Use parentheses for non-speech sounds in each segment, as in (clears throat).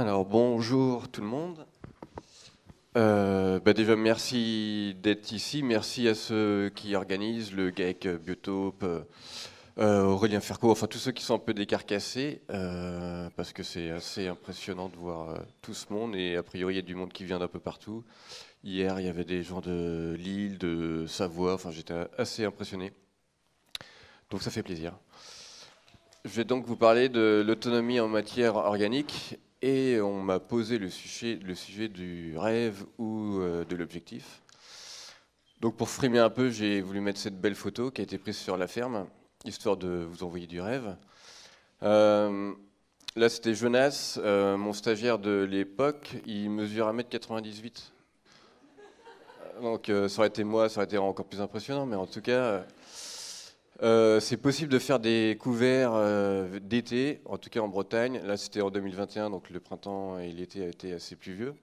Alors bonjour tout le monde. Euh, bah déjà merci d'être ici, merci à ceux qui organisent le GEC, euh, Biotope, euh, Aurélien Ferco, enfin tous ceux qui sont un peu décarcassés, parce que c'est assez impressionnant de voir tout ce monde et a priori il y a du monde qui vient d'un peu partout. Hier il y avait des gens de Lille, de Savoie, enfin j'étais assez impressionné. Donc ça fait plaisir. Je vais donc vous parler de l'autonomie en matière organique et on m'a posé le sujet, le sujet du rêve ou euh, de l'objectif. Donc pour frimer un peu, j'ai voulu mettre cette belle photo qui a été prise sur la ferme, histoire de vous envoyer du rêve. Euh, là, c'était Jonas, euh, mon stagiaire de l'époque. Il mesure 1m98. Donc ça aurait été moi, ça aurait été encore plus impressionnant, mais en tout cas, euh, c'est possible de faire des couverts euh, d'été, en tout cas en Bretagne. Là, c'était en 2021, donc le printemps et l'été a été assez pluvieux.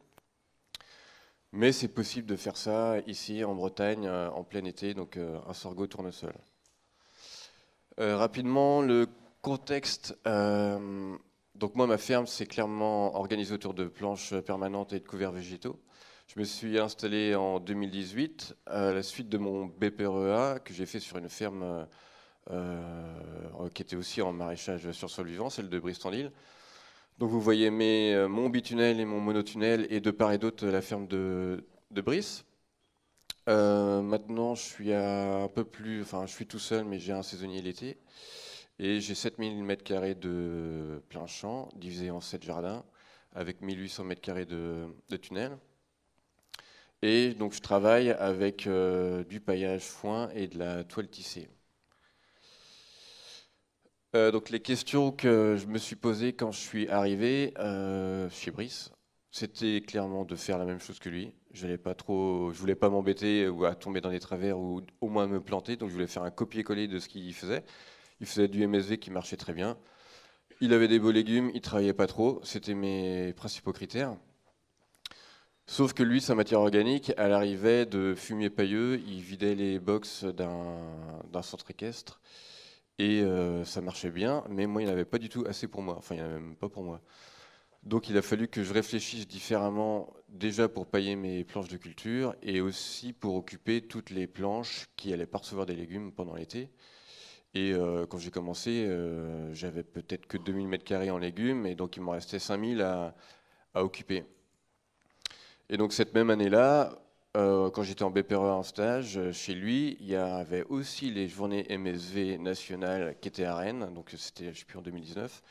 Mais c'est possible de faire ça ici en Bretagne euh, en plein été, donc un sorgho tournesol. rapidement, le contexte. donc moi, ma ferme, c'est clairement organisé autour de planches permanentes et de couverts végétaux. Je me suis installé en 2018 à la suite de mon BPREA que j'ai fait sur une ferme euh, euh, qui était aussi en maraîchage sur sol vivant, celle de Bristol-Lille. Donc vous voyez mes, euh, mon bitunnel et mon monotunnel et de part et d'autre la ferme de, de Brice. maintenant, je suis un peu plus, enfin, je suis tout seul, mais j'ai un saisonnier l'été. Et j'ai 7000 m2 de plein champ, divisé en 7 jardins, avec 1800 m2 de, de tunnels. Et donc je travaille avec euh, du paillage foin et de la toile tissée. Euh, donc les questions que je me suis posées quand je suis arrivé euh, chez Brice, c'était clairement de faire la même chose que lui. Je ne voulais pas m'embêter ou à tomber dans des travers ou au moins me planter. Donc je voulais faire un copier-coller de ce qu'il faisait. Il faisait du MSV qui marchait très bien. Il avait des beaux légumes, il travaillait pas trop. C'était mes principaux critères. Sauf que lui, sa matière organique, à arrivait de fumier pailleux, il vidait les box d'un centre équestre, et euh, ça marchait bien, mais moi, il n'y avait pas du tout assez pour moi, enfin, il n'y en avait même pas pour moi. Donc il a fallu que je réfléchisse différemment, déjà pour pailler mes planches de culture, et aussi pour occuper toutes les planches qui allaient pas recevoir des légumes pendant l'été. Et euh, quand j'ai commencé, euh, j'avais peut-être que 2000 m2 en légumes, et donc il m'en restait 5000 à, à occuper. Et donc cette même année-là, euh, quand j'étais en BPRE en stage, euh, chez lui, il y avait aussi les journées MSV nationales qui étaient à Rennes, donc c'était, je sais plus, en 2019.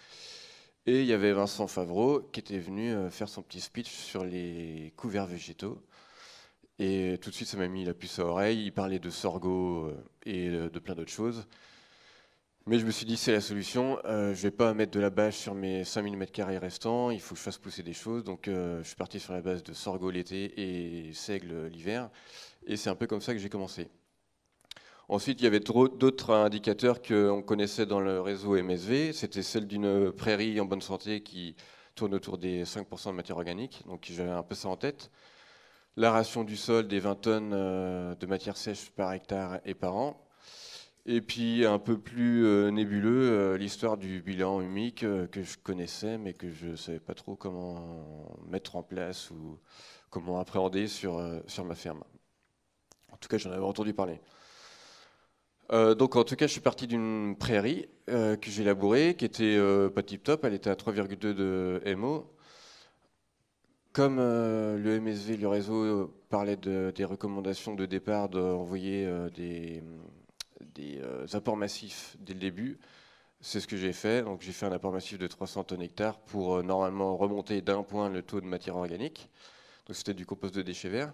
Et il y avait Vincent Favreau qui était venu euh, faire son petit speech sur les couverts végétaux. Et tout de suite, ça m'a mis la puce à oreille. Il parlait de sorgho et de plein d'autres choses. Mais je me suis dit, c'est la solution. Euh, je ne vais pas mettre de la bâche sur mes 5000 m restants. Il faut que je fasse pousser des choses. Donc, euh, je suis parti sur la base de sorgho l'été et seigle l'hiver. Et c'est un peu comme ça que j'ai commencé. Ensuite, il y avait d'autres indicateurs qu'on connaissait dans le réseau MSV. C'était celle d'une prairie en bonne santé qui tourne autour des 5% de matière organique. Donc, j'avais un peu ça en tête. La ration du sol des 20 tonnes euh, de matière sèche par hectare et par an. Et puis un peu plus euh, nébuleux, euh, l'histoire du bilan humique euh, que je connaissais mais que je ne savais pas trop comment mettre en place ou comment appréhender sur, sur ma ferme. En tout cas, j'en avais entendu parler. donc en tout cas, je suis parti d'une prairie que j'ai labourée, qui était pas tip-top, elle était à 3,2 de MO. Comme le MSV, le réseau, parlait des recommandations de départ d'envoyer des des euh, apports massifs dès le début. C'est ce que j'ai fait. Donc j'ai fait un apport massif de 300 tonnes hectares pour euh, normalement remonter d'un point le taux de matière organique. Donc c'était du compost de déchets verts.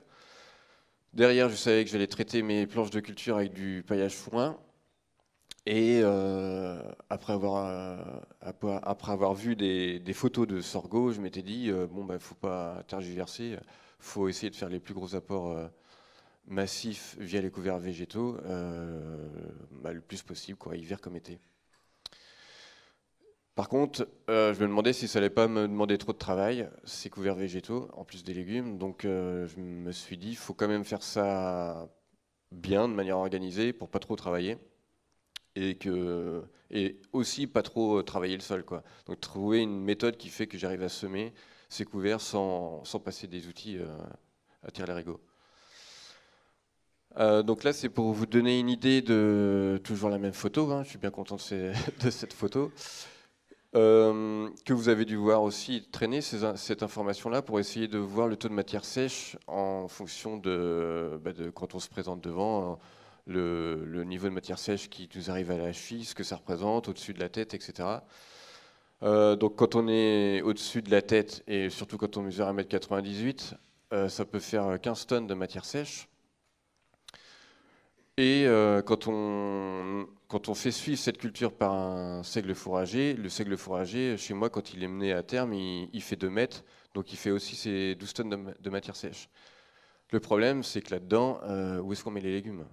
Derrière, je savais que j'allais traiter mes planches de culture avec du paillage foin. Et euh, après, avoir, après avoir vu des, photos de sorgho, je m'étais dit, bon, il ben, ne faut pas tergiverser, il faut essayer de faire les plus gros apports massif via les couverts végétaux euh, bah, le plus possible, hiver comme été. Par contre, euh, je me demandais si ça n'allait pas me demander trop de travail, ces couverts végétaux, en plus des légumes. Donc euh, je me suis dit, il faut quand même faire ça bien, de manière organisée, pour pas trop travailler. Et, que, et aussi pas trop travailler le sol. Quoi. Donc trouver une méthode qui fait que j'arrive à semer ces couverts sans, sans passer des outils à tirer les rigots. Euh, donc là, c'est pour vous donner une idée de toujours la même photo. Hein. je suis bien content de, (laughs) cette photo. Euh, que vous avez dû voir aussi traîner cette information-là pour essayer de voir le taux de matière sèche en fonction de, bah, quand on se présente devant, hein. le, niveau de matière sèche qui nous arrive à la cheville, ce que ça représente au-dessus de la tête, etc. Euh, donc quand on est au-dessus de la tête et surtout quand on mesure 1m98, ça peut faire 15 tonnes de matière sèche. Et euh, quand, on, fait suivre cette culture par un seigle fourrager, le seigle fourrager, chez moi, quand il est mené à terme, il, fait 2 mètres, donc il fait aussi ses 12 tonnes de, matière sèche. Le problème, c'est que là-dedans, euh, où est-ce qu'on met les légumes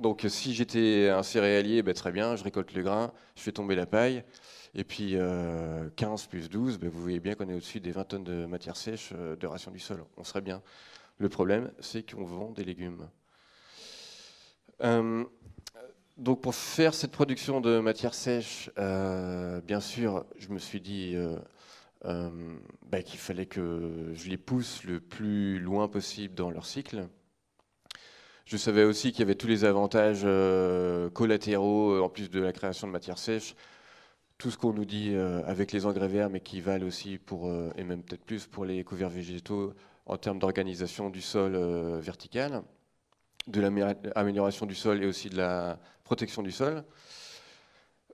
Donc si j'étais un céréalier, ben, très bien, je récolte le grain, je fais tomber la paille, et puis 15 euh, plus 12, ben, vous voyez bien qu'on est au-dessus des 20 tonnes de matière sèche de ration du sol. On serait bien. Le problème, c'est qu'on vend des légumes. Euh, donc pour faire cette production de matière sèche, euh, bien sûr, je me suis dit euh, bah, qu'il fallait que je les pousse le plus loin possible dans leur cycle. Je savais aussi qu'il y avait tous les avantages collatéraux en plus de la création de matière sèche. Tout ce qu'on nous dit avec les engrais verts, mais qui valent aussi pour, et même peut-être plus pour les couverts végétaux en termes d'organisation du sol vertical de l'amélioration du sol et aussi de la protection du sol.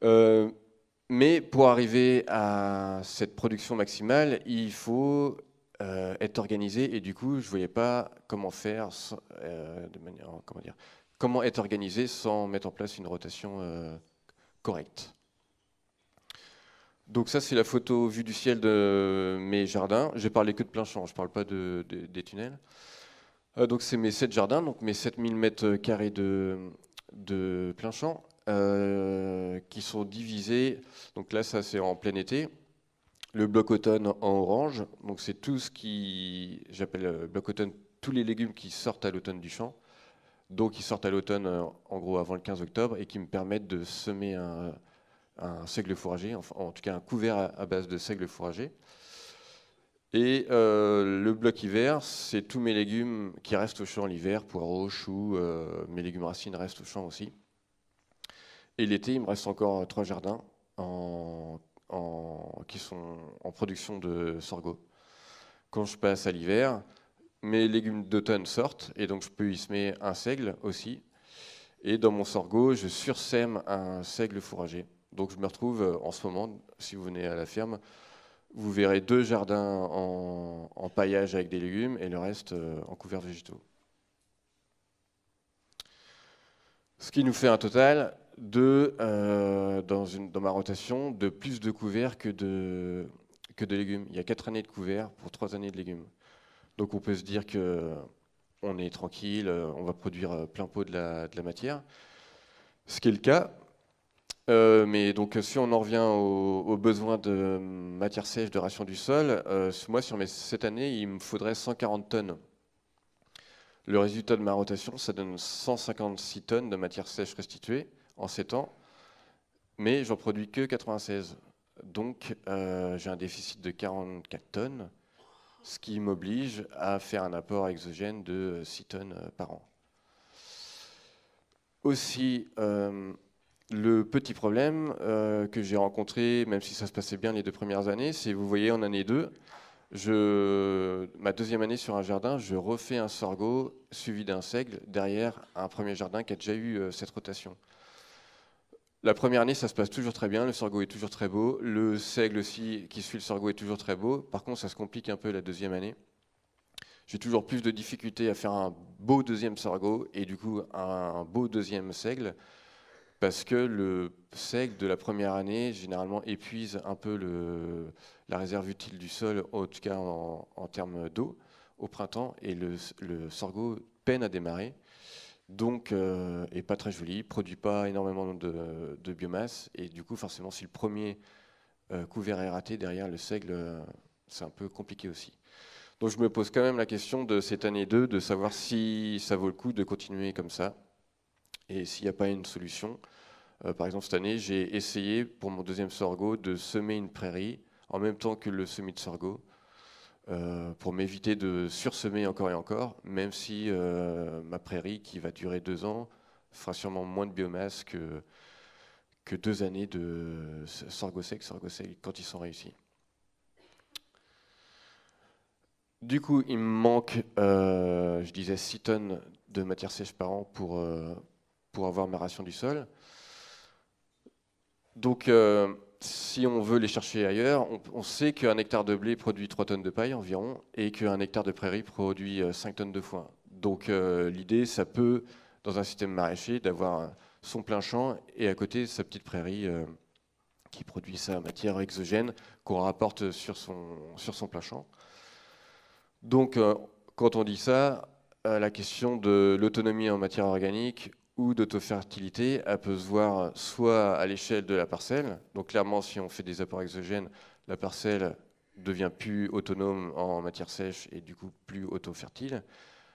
Euh, mais pour arriver à cette production maximale, il faut euh, être organisé et du coup, je ne voyais pas comment faire euh, comment être organisé sans mettre en place une rotation correcte. Donc ça, c'est la photo vue du ciel de mes jardins. Je parlé que de plein champ, je ne parle pas de, des tunnels. Euh, donc c'est mes 7 jardins, donc mes 7000 mètres euh, carrés de, plein champ, euh, qui sont divisés. Donc là, ça c'est en plein été. Le bloc automne en orange, donc c'est tout ce qui, j'appelle bloc automne, tous les légumes qui sortent à l'automne du champ, donc qui sortent à l'automne en gros avant le 15 octobre et qui me permettent de semer un, seigle fourragé, en, tout cas un couvert à base de seigle fourragé. Et euh, le bloc hiver, c'est tous mes légumes qui restent au champ l'hiver, poireaux, choux, euh, mes légumes racines restent au champ aussi. Et l'été, il me reste encore euh, trois jardins qui sont en production de sorgho. Quand je passe à l'hiver, mes légumes d'automne sortent, et donc je peux y semer un seigle aussi. Et dans mon sorgho, je sursème un seigle fourragé. Donc je me retrouve en ce moment, si vous venez à la ferme, vous verrez deux jardins en, paillage avec des légumes et le reste euh, en couverts végétaux. Ce qui nous fait un total de, euh, dans, une, dans, ma rotation, de plus de couverts que de, légumes. Il y a quatre années de couverts pour trois années de légumes. Donc on peut se dire que euh, on est tranquille, on va produire plein pot de de la matière. Ce qui est le cas, euh, mais donc, si on en revient aux, besoins de matière sèche, de ration du sol, euh, moi, sur mes, cette année, il me faudrait 140 tonnes. Le résultat de ma rotation, ça donne 156 tonnes de matière sèche restituée en 7 ans, mais j'en produis que 96. Donc, euh, j'ai un déficit de 44 tonnes, ce qui m'oblige à faire un apport exogène de 6 tonnes par an. Aussi, le petit problème euh, que j'ai rencontré, même si ça se passait bien les deux premières années, c'est, vous voyez, en année 2, ma deuxième année sur un jardin, je refais un sorgho suivi d'un seigle derrière un premier jardin qui a déjà eu euh, cette rotation. La première année, ça se passe toujours très bien, le sorgho est toujours très beau, le seigle aussi qui suit le sorgho est toujours très beau. Par contre, ça se complique un peu la deuxième année. J'ai toujours plus de difficultés à faire un beau deuxième sorgho et du coup un beau deuxième seigle parce que le seigle de la première année généralement épuise un peu la réserve utile du sol, en tout cas en, termes d'eau, au printemps, et le, sorgho peine à démarrer, donc euh, est pas très joli, produit pas énormément de, biomasse, et du coup forcément si le premier euh, couvert est raté, derrière le seigle, euh, c'est un peu compliqué aussi. Donc je me pose quand même la question de cette année 2, de savoir si ça vaut le coup de continuer comme ça. Et s'il n'y a pas une solution, euh, par exemple cette année, j'ai essayé pour mon deuxième sorgho de semer une prairie en même temps que le semis de sorgho euh, pour m'éviter de sursemer encore et encore, même si euh, ma prairie qui va durer deux ans fera sûrement moins de biomasse que, que deux années de sorgho sec, sorgho sec quand ils sont réussis. Du coup, il me manque, je disais, 6 tonnes de matière sèche par an pour, pour avoir ma ration du sol. Donc, euh, si on veut les chercher ailleurs, on, sait qu'un hectare de blé produit 3 tonnes de paille environ et qu'un hectare de prairie produit 5 euh, tonnes de foin. Donc, euh, l'idée, ça peut, dans un système maraîcher, d'avoir son plein champ et à côté sa petite prairie qui produit sa matière exogène qu'on rapporte sur son, sur son plein champ. Donc, quand on dit ça, la question de l'autonomie en matière organique, ou d'autofertilité, elle peut se voir soit à l'échelle de la parcelle, donc clairement si on fait des apports exogènes, la parcelle devient plus autonome en matière sèche et du coup plus auto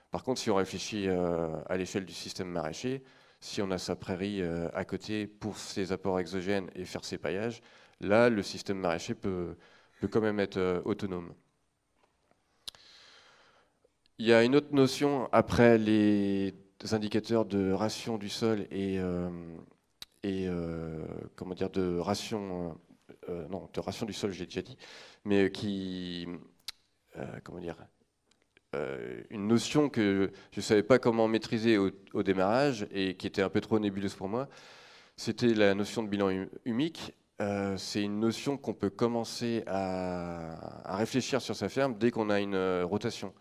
Par contre, si on réfléchit euh, à l'échelle du système maraîcher, si on a sa prairie euh, à côté pour ses apports exogènes et faire ses paillages, là, le système maraîcher peut, peut quand même être euh, autonome. Il y a une autre notion après les indicateurs de ration du sol et, euh, euh, comment dire, de ration, euh, non, de ration du sol, j'ai déjà dit, mais qui, comment dire, une notion que je ne savais pas comment maîtriser au, démarrage et qui était un peu trop nébuleuse pour moi, c'était la notion de bilan hum-, humique. c'est une notion qu'on peut commencer à, réfléchir sur sa ferme dès qu'on a une rotation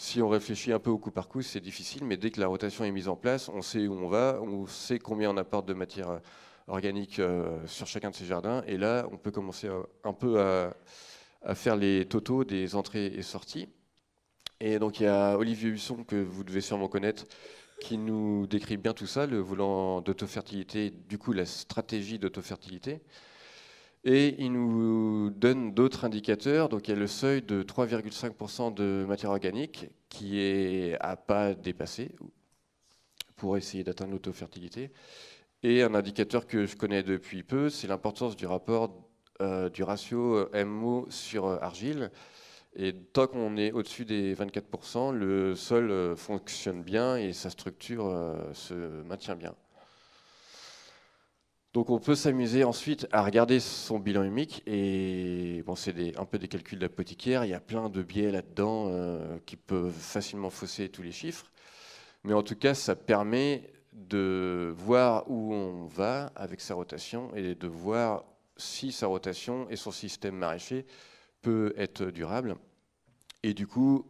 si on réfléchit un peu au coup par coup, c'est difficile, mais dès que la rotation est mise en place, on sait où on va, on sait combien on apporte de matière euh, organique euh, sur chacun de ces jardins, et là, on peut commencer euh, un peu à, faire les totaux des entrées et sorties. Et donc il y a Olivier Husson, que vous devez sûrement connaître, qui nous décrit bien tout ça, le volant d'autofertilité, du coup la stratégie d'autofertilité. fertilité et il nous donne d'autres indicateurs. Donc il y a le seuil de 3,5% de matière organique qui est à pas dépasser pour essayer d'atteindre l'autofertilité. Et un indicateur que je connais depuis peu, c'est l'importance du rapport euh, du ratio euh, MO sur euh, argile. Et tant qu'on est au-dessus des 24%, le sol fonctionne bien et sa structure se maintient bien. Donc on peut s'amuser ensuite à regarder son bilan humique et bon c'est un peu des calculs d'apothicaire, il y a plein de biais là-dedans euh, qui peuvent facilement fausser tous les chiffres, mais en tout cas ça permet de voir où on va avec sa rotation et de voir si sa rotation et son système maraîcher peut être durable. Et du coup,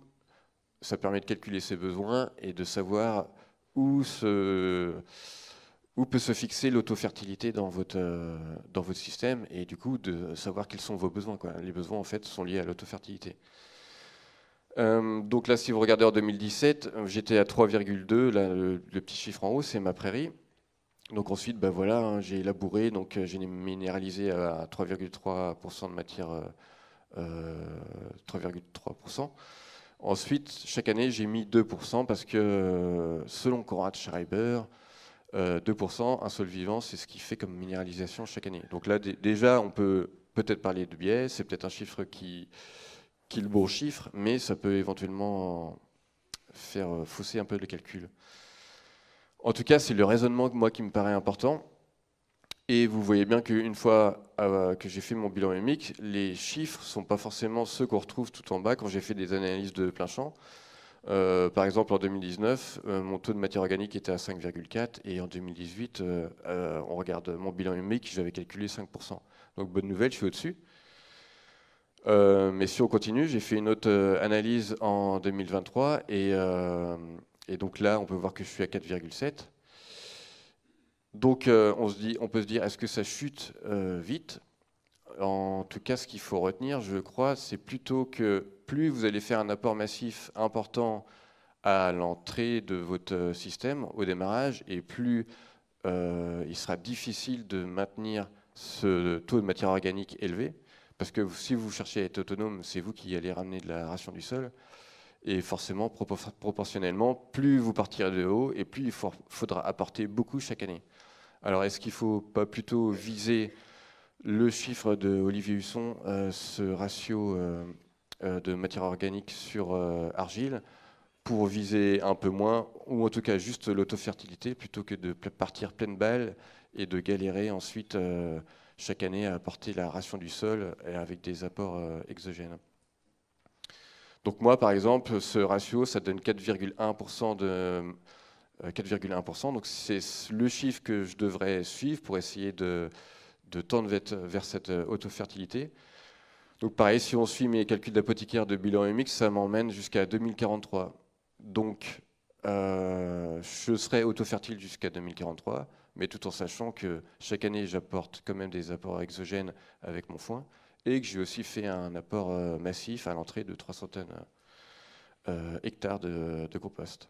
ça permet de calculer ses besoins et de savoir où se où peut se fixer l'autofertilité dans votre, euh, dans votre système et du coup de savoir quels sont vos besoins. Quoi. Les besoins en fait sont liés à l'autofertilité. Euh, donc là, si vous regardez en 2017, j'étais à 3,2, le, petit chiffre en haut, c'est ma prairie. Donc ensuite, ben voilà, hein, j'ai élaboré, donc euh, j'ai minéralisé à 3,3% de matière, 3,3%. Euh, ensuite, chaque année, j'ai mis 2% parce que selon Conrad Schreiber, 2%, euh, un sol vivant, c'est ce qui fait comme minéralisation chaque année. Donc là, déjà, on peut peut-être parler de biais, c'est peut-être un chiffre qui, qui est le bon chiffre, mais ça peut éventuellement faire fausser un peu le calcul. En tout cas, c'est le raisonnement moi, qui me paraît important. Et vous voyez bien qu'une fois euh, que j'ai fait mon bilan mimique, les chiffres ne sont pas forcément ceux qu'on retrouve tout en bas quand j'ai fait des analyses de plein champ. Euh, par exemple, en 2019, euh, mon taux de matière organique était à 5,4 et en 2018, euh, on regarde mon bilan humique, j'avais calculé 5%. Donc bonne nouvelle, je suis au-dessus. mais si on continue, j'ai fait une autre analyse en 2023 et, et, donc là, on peut voir que je suis à 4,7. Donc on, se dit, on peut se dire, est-ce que ça chute vite en tout cas, ce qu'il faut retenir, je crois, c'est plutôt que plus vous allez faire un apport massif important à l'entrée de votre système au démarrage, et plus euh, il sera difficile de maintenir ce taux de matière organique élevé, parce que si vous cherchez à être autonome, c'est vous qui allez ramener de la ration du sol, et forcément, proportionnellement, plus vous partirez de haut, et plus il faudra apporter beaucoup chaque année. Alors, est-ce qu'il ne faut pas plutôt viser le chiffre de Olivier Husson, euh, ce ratio euh, euh, de matière organique sur argile, pour viser un peu moins, ou en tout cas juste l'autofertilité, plutôt que de partir pleine balle et de galérer ensuite chaque année à apporter la ration du sol avec des apports exogènes. Donc moi, par exemple, ce ratio, ça donne 4,1% de... 4,1%, donc c'est le chiffre que je devrais suivre pour essayer de, de tendre vers cette euh, autofertilité. Donc pareil, si on suit mes calculs d'apothicaire de bilan MX, ça m'emmène jusqu'à 2043. Donc euh, je serai autofertile jusqu'à 2043, mais tout en sachant que chaque année j'apporte quand même des apports exogènes avec mon foin et que j'ai aussi fait un apport euh, massif à l'entrée de 300 centaines hectares de, de compost.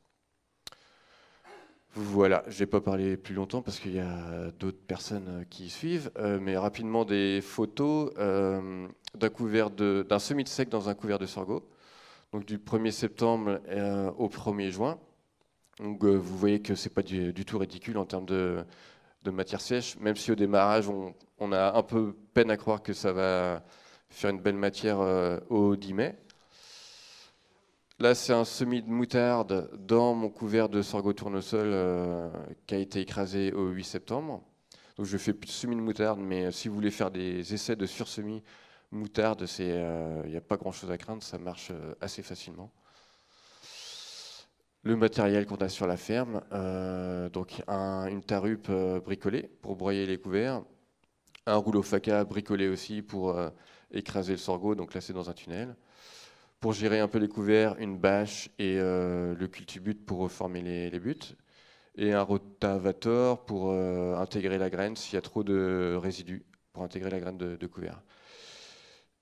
Voilà, je vais pas parlé plus longtemps parce qu'il y a d'autres personnes qui suivent, euh, mais rapidement des photos euh, d'un couvert d'un semis de sec dans un couvert de sorgho, donc du 1er septembre euh, au 1er juin. Donc vous voyez que c'est pas du, tout ridicule en termes de, matière sèche, même si au démarrage on, on, a un peu peine à croire que ça va faire une belle matière au 10 mai. Là, c'est un semis de moutarde dans mon couvert de sorgho tournesol euh, qui a été écrasé au 8 septembre. Donc, je fais plus de semis de moutarde, mais euh, si vous voulez faire des essais de sursemis moutarde, euh, il n'y a pas grand-chose à craindre, ça marche assez facilement. Le matériel qu'on a sur la ferme, donc une tarupe bricolée pour broyer les couverts, un rouleau faca bricolé aussi pour écraser le sorgho, donc là c'est dans un tunnel, pour gérer un peu les couverts, une bâche et euh, le cultibut pour reformer les, buts. Et un rotavator pour euh, intégrer la graine s'il y a trop de résidus pour intégrer la graine de, couvert.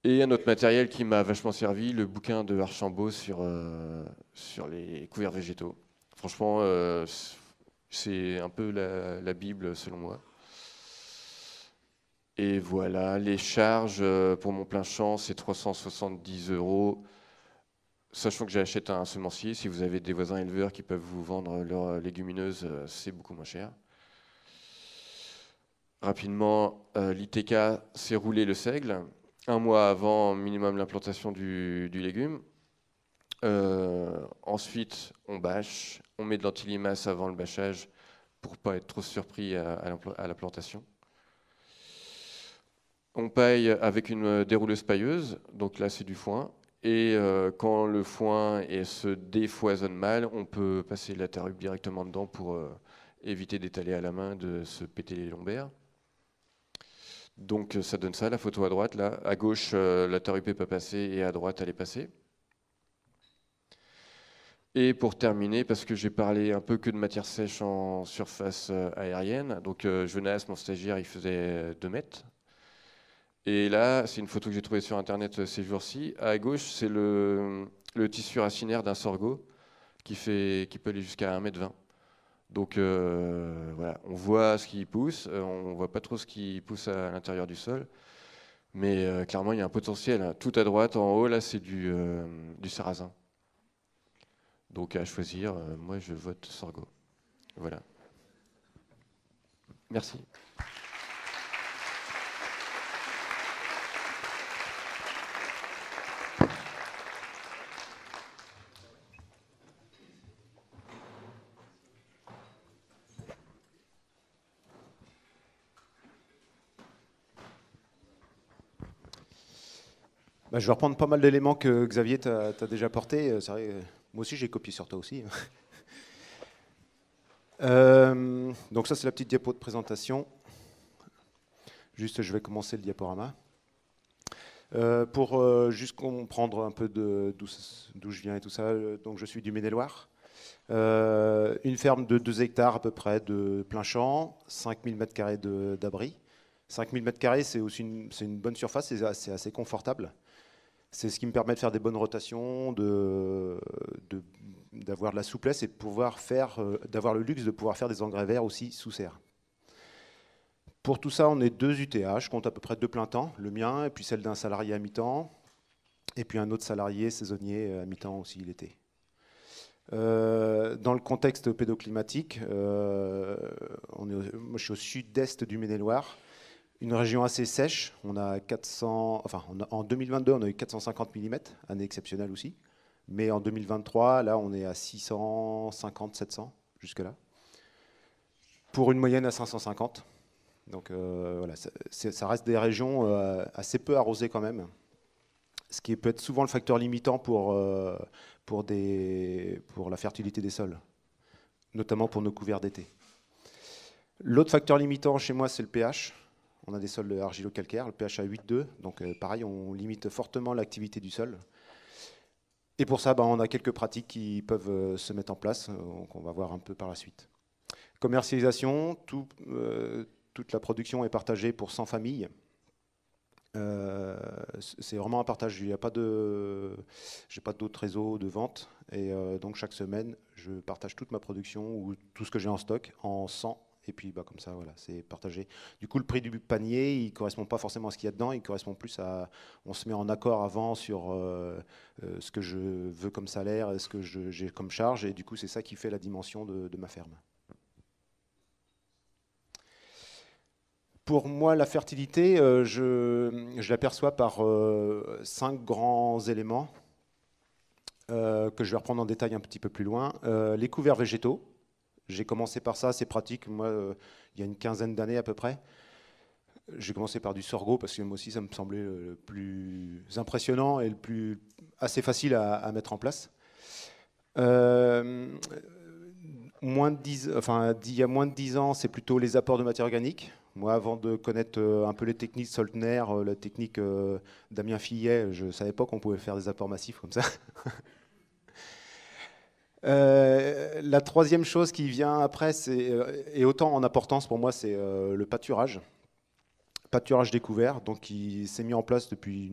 Et un autre matériel qui m'a vachement servi, le bouquin de Archambault sur, euh, sur les couverts végétaux. Franchement, c'est un peu la Bible selon moi. Et voilà, les charges pour mon plein champ, c'est 370 euros. Sachant que j'achète un semencier, si vous avez des voisins éleveurs qui peuvent vous vendre leurs légumineuses, euh, c'est beaucoup moins cher. Rapidement, euh, l'ITK s'est roulé le seigle, un mois avant minimum l'implantation du, légume. Euh, ensuite, on bâche, on met de l'antilimace avant le bâchage pour pas être trop surpris à, à la plantation. On paie avec une dérouleuse pailleuse, donc là c'est du foin. Et euh, quand le foin se défoisonne mal, on peut passer la tarupe directement dedans pour euh, éviter d'étaler à la main, de se péter les lombaires. Donc ça donne ça, la photo à droite. Là. À gauche, euh, la la n'est peut passer et à droite, elle est passée. Et pour terminer, parce que j'ai parlé un peu que de matière sèche en surface aérienne, donc Jonas, mon stagiaire, il faisait 2 mètres et là, c'est une photo que j'ai trouvée sur Internet euh, ces jours-ci. À gauche, c'est le, tissu racinaire d'un sorgho qui, fait, qui peut aller jusqu'à 1,20 m Donc euh, voilà, on voit ce qui pousse, euh, on ne voit pas trop ce qui pousse à l'intérieur du sol. Mais clairement, il y a un potentiel. Tout à droite, en haut, là, c'est du, du, sarrasin. Donc à choisir, moi je vote sorgho. Voilà. Merci. Bah, je vais reprendre pas mal d'éléments que Xavier t'a déjà porté. Euh, vrai, moi aussi, j'ai copié sur toi aussi. (laughs) Euh, donc ça, c'est la petite diapo de présentation. Juste, je vais commencer le diaporama. Euh, pour juste comprendre un peu d'où je viens et tout ça, donc je suis du Maine-et-Loire. une ferme de 2 hectares à peu près de plein champ, 5000 m2 d'abri. 5000 m2, c'est aussi une, une, bonne surface, c'est assez, confortable. C'est ce qui me permet de faire des bonnes rotations, d'avoir de, la souplesse et euh, d'avoir le luxe de pouvoir faire des engrais verts aussi sous serre. Pour tout ça, on est deux UTH, Je compte à peu près deux plein temps, le mien et puis celle d'un salarié à mi-temps, et puis un autre salarié saisonnier à mi-temps aussi l'été. Euh, dans le contexte pédoclimatique, euh, on est, je suis au sud-est du Maine-et-Loire. Une région assez sèche. On a 400, enfin, en 2022, on a eu 450 mm, année exceptionnelle aussi. Mais en 2023, là, on est à 650, 700 jusque-là. Pour une moyenne à 550. Donc euh, voilà, ça, reste des régions euh, assez peu arrosées quand même. Ce qui peut être souvent le facteur limitant pour, euh, pour la fertilité des sols, notamment pour nos couverts d'été. L'autre facteur limitant chez moi, c'est le pH. On a des sols argilo-calcaires, le pH à 8,2, donc euh, pareil, on limite fortement l'activité du sol. Et pour ça, ben, on a quelques pratiques qui peuvent euh, se mettre en place, qu'on euh, va voir un peu par la suite. Commercialisation, toute la production est partagée pour 100 familles. c'est vraiment un partage. Il n'y a pas de, j'ai pas d'autres réseaux de vente, et donc chaque semaine, je partage toute ma production ou tout ce que j'ai en stock en 100 et puis, bah, comme ça, voilà, c'est partagé. Du coup, le prix du panier, il ne correspond pas forcément à ce qu'il y a dedans, il correspond plus à. On se met en accord avant sur euh, euh, ce que je veux comme salaire, ce que j'ai comme charge, et du coup, c'est ça qui fait la dimension de, ma ferme. Pour moi, la fertilité, euh, je, je l'aperçois par cinq grands éléments que je vais reprendre en détail un petit peu plus loin. les couverts végétaux j'ai commencé par ça, c'est pratique. Moi, euh, il y a une quinzaine d'années à peu près, j'ai commencé par du sorgho parce que moi aussi, ça me semblait le plus impressionnant et le plus assez facile à, mettre en place. Euh, moins de 10, enfin, il y a moins de dix ans, c'est plutôt les apports de matière organique. Moi, avant de connaître euh, un peu les techniques Soltner, la technique Damien Fillet, je ne savais pas qu'on pouvait faire des apports massifs comme ça. (laughs) Euh, la troisième chose qui vient après, euh, et autant en importance pour moi, c'est euh, le pâturage. Pâturage découvert, donc qui s'est mis en place depuis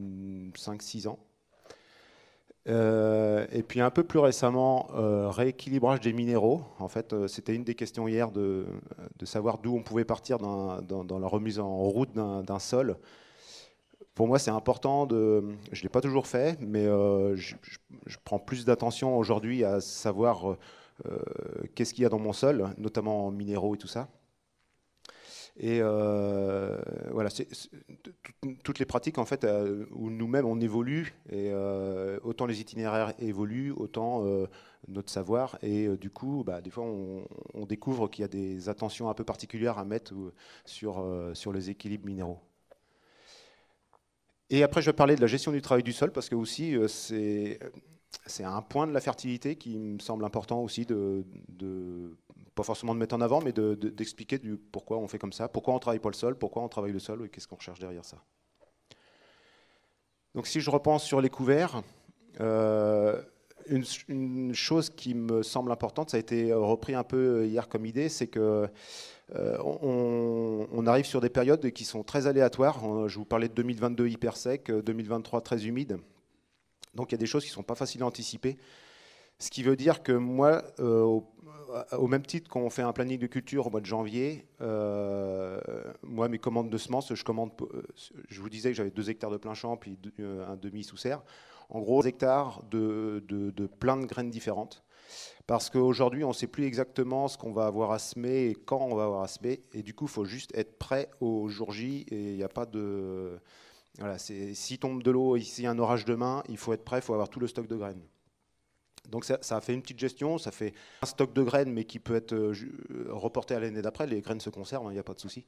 5-6 ans. et puis un peu plus récemment, rééquilibrage des minéraux. En fait, c'était une des questions hier de, savoir d'où on pouvait partir dans la remise en route d'un sol pour moi, c'est important de. Je ne l'ai pas toujours fait, mais euh, je, prends plus d'attention aujourd'hui à savoir euh, euh, qu'est-ce qu'il y a dans mon sol, notamment en minéraux et tout ça. Et voilà, c'est toutes les pratiques en fait où nous-mêmes on évolue, et autant les itinéraires évoluent, autant notre savoir. Et du coup, bah, des fois, on, découvre qu'il y a des attentions un peu particulières à mettre sur les équilibres minéraux. Et après, je vais parler de la gestion du travail du sol, parce que aussi, euh, c'est un point de la fertilité qui me semble important aussi de, pas forcément de mettre en avant, mais d'expliquer pourquoi on fait comme ça, pourquoi on travaille pas le sol, pourquoi on travaille le sol et qu'est-ce qu'on recherche derrière ça. Donc si je repense sur les couverts, euh, une, chose qui me semble importante, ça a été repris un peu hier comme idée, c'est que euh, on, arrive sur des périodes qui sont très aléatoires. Euh, je vous parlais de 2022 hyper sec, 2023 euh, très humide. Donc il y a des choses qui ne sont pas faciles à anticiper. Ce qui veut dire que moi, au, même titre qu'on fait un planning de culture au mois de janvier, moi, mes commandes de semences, je commande. Je vous disais que j'avais deux hectares de plein champ, puis un demi sous serre. En gros, hectares de plein de graines différentes. Parce qu'aujourd'hui, on ne sait plus exactement ce qu'on va avoir à semer et quand on va avoir à semer. Et du coup, il faut juste être prêt au jour J. Et il n'y a pas de. Voilà, si tombe de l'eau, s'il y a un orage demain, il faut être prêt, il faut avoir tout le stock de graines. Donc ça, fait une petite gestion, ça fait un stock de graines, mais qui peut être euh, euh, reporté à l'année d'après. Les graines se conservent, hein, il n'y a pas de souci.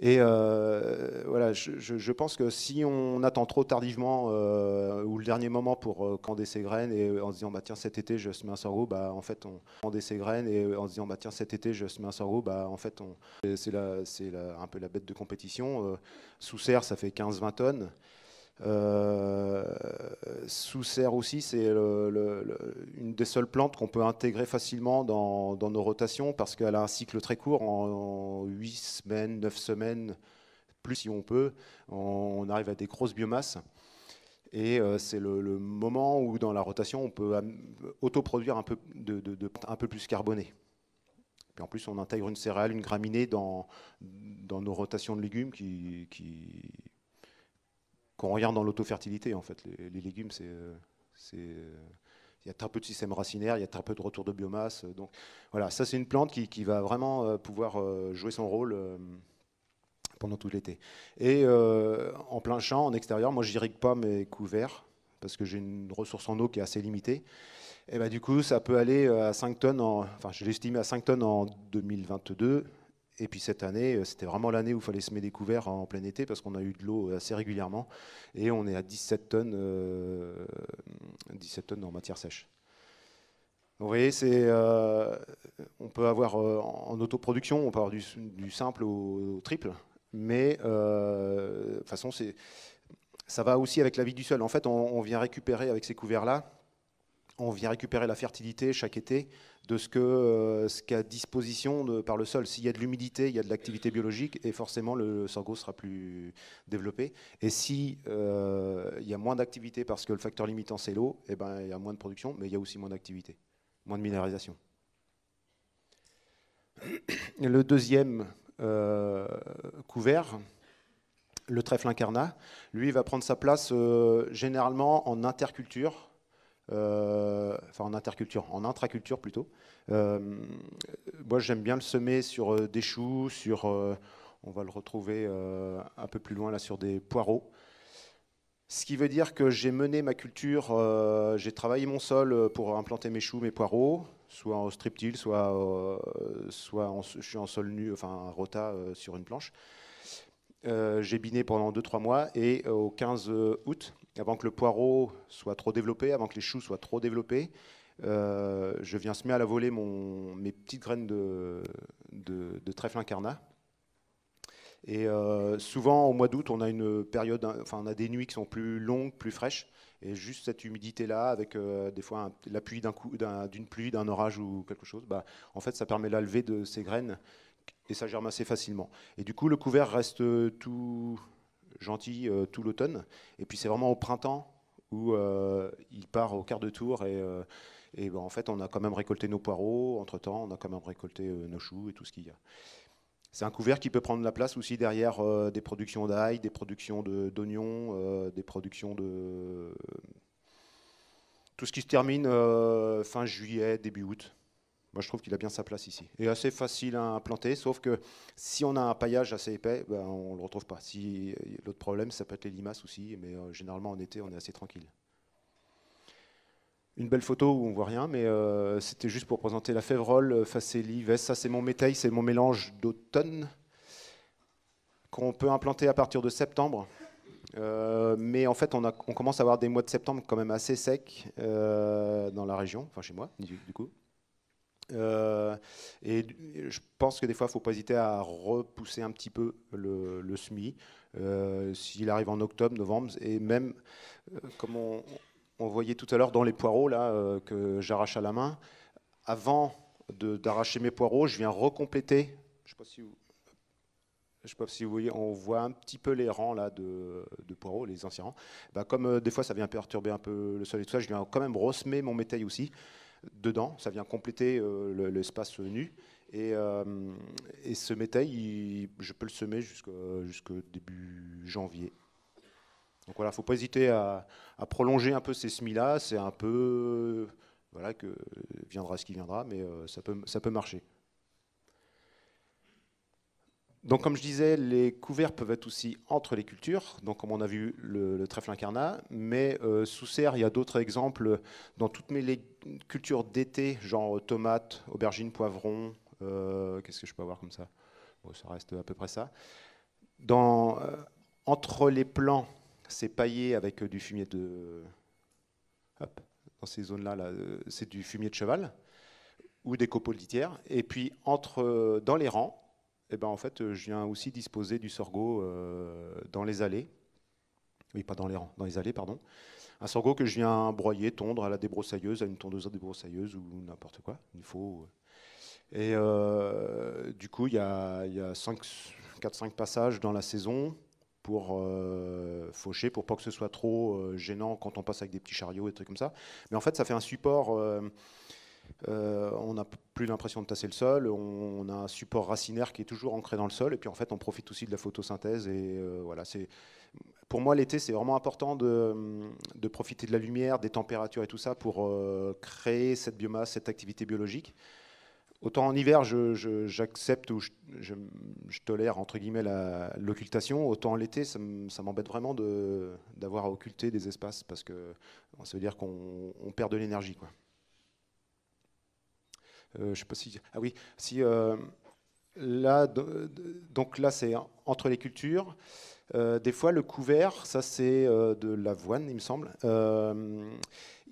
Et euh, voilà, je, pense que si on attend trop tardivement euh, ou le dernier moment pour euh, cander ses graines et en se disant bah tiens cet été je mets un sorgho, bah en fait on cander ses graines et en se disant bah tiens cet été je mets un sorgho, bah en fait on c'est un peu la bête de compétition. sous serre ça fait 15-20 tonnes. Euh, sous serre aussi, c'est une des seules plantes qu'on peut intégrer facilement dans, nos rotations parce qu'elle a un cycle très court, en, 8 semaines, 9 semaines, plus si on peut, on, arrive à des grosses biomasses. Et euh, c'est le, moment où dans la rotation, on peut autoproduire un peu, de, de, un peu plus carboné. Et en plus, on intègre une céréale, une graminée dans, nos rotations de légumes qui qu'on regarde dans l'autofertilité, en fait, les, légumes, c'est il euh, euh, y a très peu de système racinaire, il y a très peu de retour de biomasse. Euh, donc voilà, ça c'est une plante qui, va vraiment pouvoir jouer son rôle pendant tout l'été. Et en plein champ, en extérieur, moi je n'irrigue pas mes couverts parce que j'ai une ressource en eau qui est assez limitée. Et bah, du coup, ça peut aller à 5 tonnes, en, enfin je l'ai à 5 tonnes en 2022, et puis cette année, euh, c'était vraiment l'année où il fallait semer des couverts en plein été parce qu'on a eu de l'eau euh, assez régulièrement et on est à 17 tonnes, 17 euh, tonnes en matière sèche. vous voyez, c'est, on peut avoir en autoproduction, on peut avoir du, simple au, triple, mais de toute façon, c'est, ça va aussi avec la vie du sol. En fait, on vient récupérer avec ces couverts-là on vient récupérer la fertilité chaque été de ce que euh, ce disposition par le sol. S'il y a de l'humidité, il y a de l'activité biologique et forcément le, sorgho sera plus développé. Et si euh, il y a moins d'activité parce que le facteur limitant c'est l'eau, et eh ben il y a moins de production, mais il y a aussi moins d'activité, moins de minéralisation. le deuxième euh, couvert, le trèfle incarnat, lui va prendre sa place généralement en interculture euh, enfin en interculture, en intraculture plutôt. Euh, moi j'aime bien le semer sur euh, des choux, sur, on va le retrouver un peu plus loin là sur des poireaux. Ce qui veut dire que j'ai mené ma culture, j'ai travaillé mon sol pour implanter mes choux, mes poireaux, soit en striptil, soit, soit en, je suis en sol nu, enfin un rota sur une planche. j'ai biné pendant 2-3 mois et au 15 août, avant que le poireau soit trop développé, avant que les choux soient trop développés, euh, je viens semer à la volée mes petites graines de, trèfle incarnat. Et euh, souvent, au mois d'août, on a une période, enfin, on a des nuits qui sont plus longues, plus fraîches, et juste cette humidité-là, avec euh, des fois l'appui d'une pluie, d'un orage ou quelque chose, bah, en fait, ça permet la levée de ces graines et ça germe assez facilement. Et du coup, le couvert reste tout gentil euh, tout l'automne. Et puis c'est vraiment au printemps où euh, il part au quart de tour et. Euh, ben, en fait, on a quand même récolté nos poireaux, entre-temps, on a quand même récolté nos choux et tout ce qu'il y a. C'est un couvert qui peut prendre la place aussi derrière des productions d'ail, des productions d'oignons, des productions de... Tout ce qui se termine fin juillet, début août je trouve qu'il a bien sa place ici. Et assez facile à implanter, sauf que si on a un paillage assez épais, ben, on ne le retrouve pas. Si, euh, L'autre problème, ça peut être les limaces aussi, mais euh, généralement en été, on est assez tranquille. Une belle photo où on ne voit rien, mais euh, c'était juste pour présenter la févrole, à veste. Ça, c'est mon métail, c'est mon mélange d'automne qu'on peut implanter à partir de septembre. mais en fait, on, commence à avoir des mois de septembre quand même assez secs dans la région, enfin chez moi, du coup. Euh, et je pense que des fois, il ne faut pas hésiter à repousser un petit peu le, le euh, s'il arrive en octobre, novembre, et même, euh, comme on, voyait tout à l'heure dans les poireaux là, que j'arrache à la main, avant d'arracher mes poireaux, je viens recompléter, je ne sais pas si vous... voyez, on voit un petit peu les rangs là, de, poireaux, les anciens rangs. Bah, comme des fois ça vient perturber un peu le sol et tout ça, je viens quand même ressemer mon métaille aussi dedans, ça vient compléter euh, l'espace nu. Et, euh, et ce métail, je peux le semer jusqu'au début janvier. Donc voilà, il ne faut pas hésiter à, à, prolonger un peu ces semis-là. C'est un peu, voilà, que viendra ce qui viendra, mais euh, ça peut, ça peut marcher. Donc, comme je disais, les couverts peuvent être aussi entre les cultures, donc comme on a vu le, trèfle incarnat, mais euh, sous serre, il y a d'autres exemples dans toutes mes cultures d'été, genre euh, tomates, aubergines, poivrons, euh, qu'est-ce que je peux avoir comme ça Ça reste à peu près ça. entre les plants, c'est paillé avec du fumier de... dans ces zones-là, c'est du fumier de cheval ou des copeaux de litière. Et puis, entre, dans les rangs, eh ben, en fait, euh, je viens aussi disposer du sorgho euh, dans les allées. Oui, pas dans les rangs, dans les allées, pardon. Un sorgho que je viens broyer, tondre à la débroussailleuse, à une tondeuse à débroussailleuse ou n'importe quoi, il faut. Euh. Et du coup, il y a, 4-5 passages dans la saison pour faucher, pour pas que ce soit trop gênant quand on passe avec des petits chariots et trucs comme ça. Mais en fait, ça fait un support euh, on n'a plus l'impression de tasser le sol, on, a un support racinaire qui est toujours ancré dans le sol, et puis en fait on profite aussi de la photosynthèse. Et euh, voilà, c'est pour moi l'été c'est vraiment important de, profiter de la lumière, des températures et tout ça pour euh, créer cette biomasse, cette activité biologique. Autant en hiver, j'accepte ou je, tolère entre guillemets l'occultation, autant l'été, ça m'embête vraiment d'avoir à occulter des espaces parce que ça veut dire qu'on perd de l'énergie. quoi. Euh, je sais pas si. Ah oui, si. Euh, là, donc là, c'est entre les cultures. Euh, des fois, le couvert, ça c'est de l'avoine, il me semble.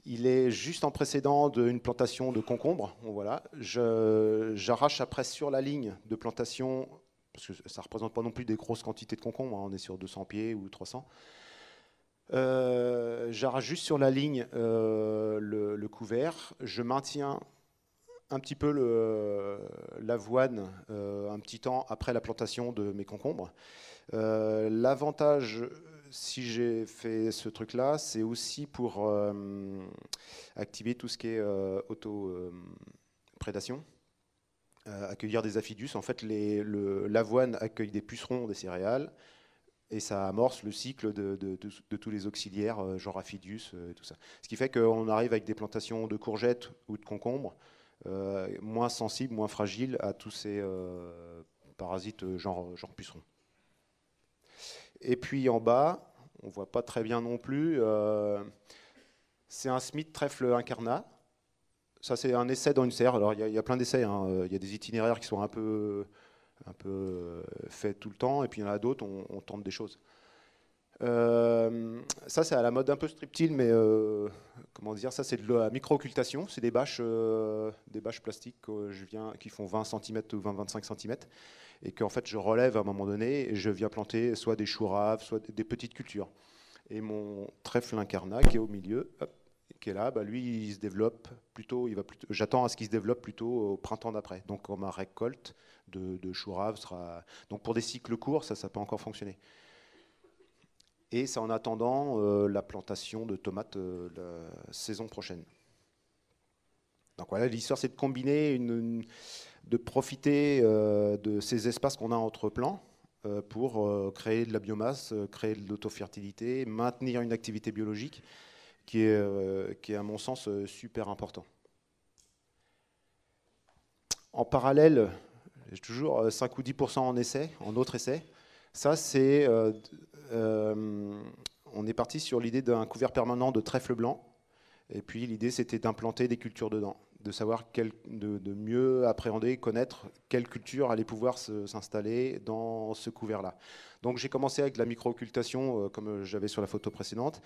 il est juste en précédent d'une plantation de concombre. Voilà, j'arrache après sur la ligne de plantation parce que ça ne représente pas non plus des grosses quantités de concombres, hein, on est sur 200 pieds ou 300. J'arrache juste sur la ligne le, le, couvert, je maintiens un petit peu l'avoine euh, un petit temps après la plantation de mes concombres. Euh, l'avantage, si j'ai fait ce truc-là, c'est aussi pour euh, activer tout ce qui est auto-prédation. accueillir des affidus. En fait, l'avoine accueille des pucerons des céréales et ça amorce le cycle de, tous les auxiliaires, genre affidus et tout ça. Ce qui fait qu'on arrive avec des plantations de courgettes ou de concombres euh, moins sensible, moins fragile à tous ces euh, parasites euh, genre, genre puceron. Et puis en bas, on voit pas très bien non plus, c'est un Smith trèfle incarnat. Ça, c'est un essai dans une serre. Alors, il y, a plein d'essais. Hein. Il y a des itinéraires qui sont un peu, un peu faits tout le temps. Et puis, il y en a d'autres, on, on, tente des choses. Euh, ça, c'est à la mode un peu striptile, mais euh, comment dire, ça, c'est de la micro-occultation. C'est des bâches, euh, des bâches plastiques que je viens, qui font 20 cm ou 20-25 cm, et qu'en fait, je relève à un moment donné et je viens planter soit des choux raves, soit des petites cultures. Et mon trèfle incarnat qui est au milieu, qui est là, bah, lui, il se développe plutôt. Il va J'attends à ce qu'il se développe plutôt au printemps d'après. Donc, ma récolte de, de raves sera. Donc, pour des cycles courts, ça, ça peut encore fonctionner. Et c'est en attendant euh, la plantation de tomates euh, la saison prochaine. Donc voilà, l'histoire c'est de combiner, de profiter euh, de ces espaces qu'on a entre plans pour créer de la biomasse, créer de l'autofertilité, maintenir une activité biologique qui est, qui est à mon sens super important. En parallèle, j'ai toujours 5 ou 10% en essai, en autre essai. Ça, c'est euh, on est parti sur l'idée d'un couvert permanent de trèfle blanc. Et puis l'idée, c'était d'implanter des cultures dedans, de savoir de, mieux appréhender, connaître quelle culture allait pouvoir s'installer dans ce couvert-là. Donc j'ai commencé avec la micro-occultation, euh, comme j'avais sur la photo précédente.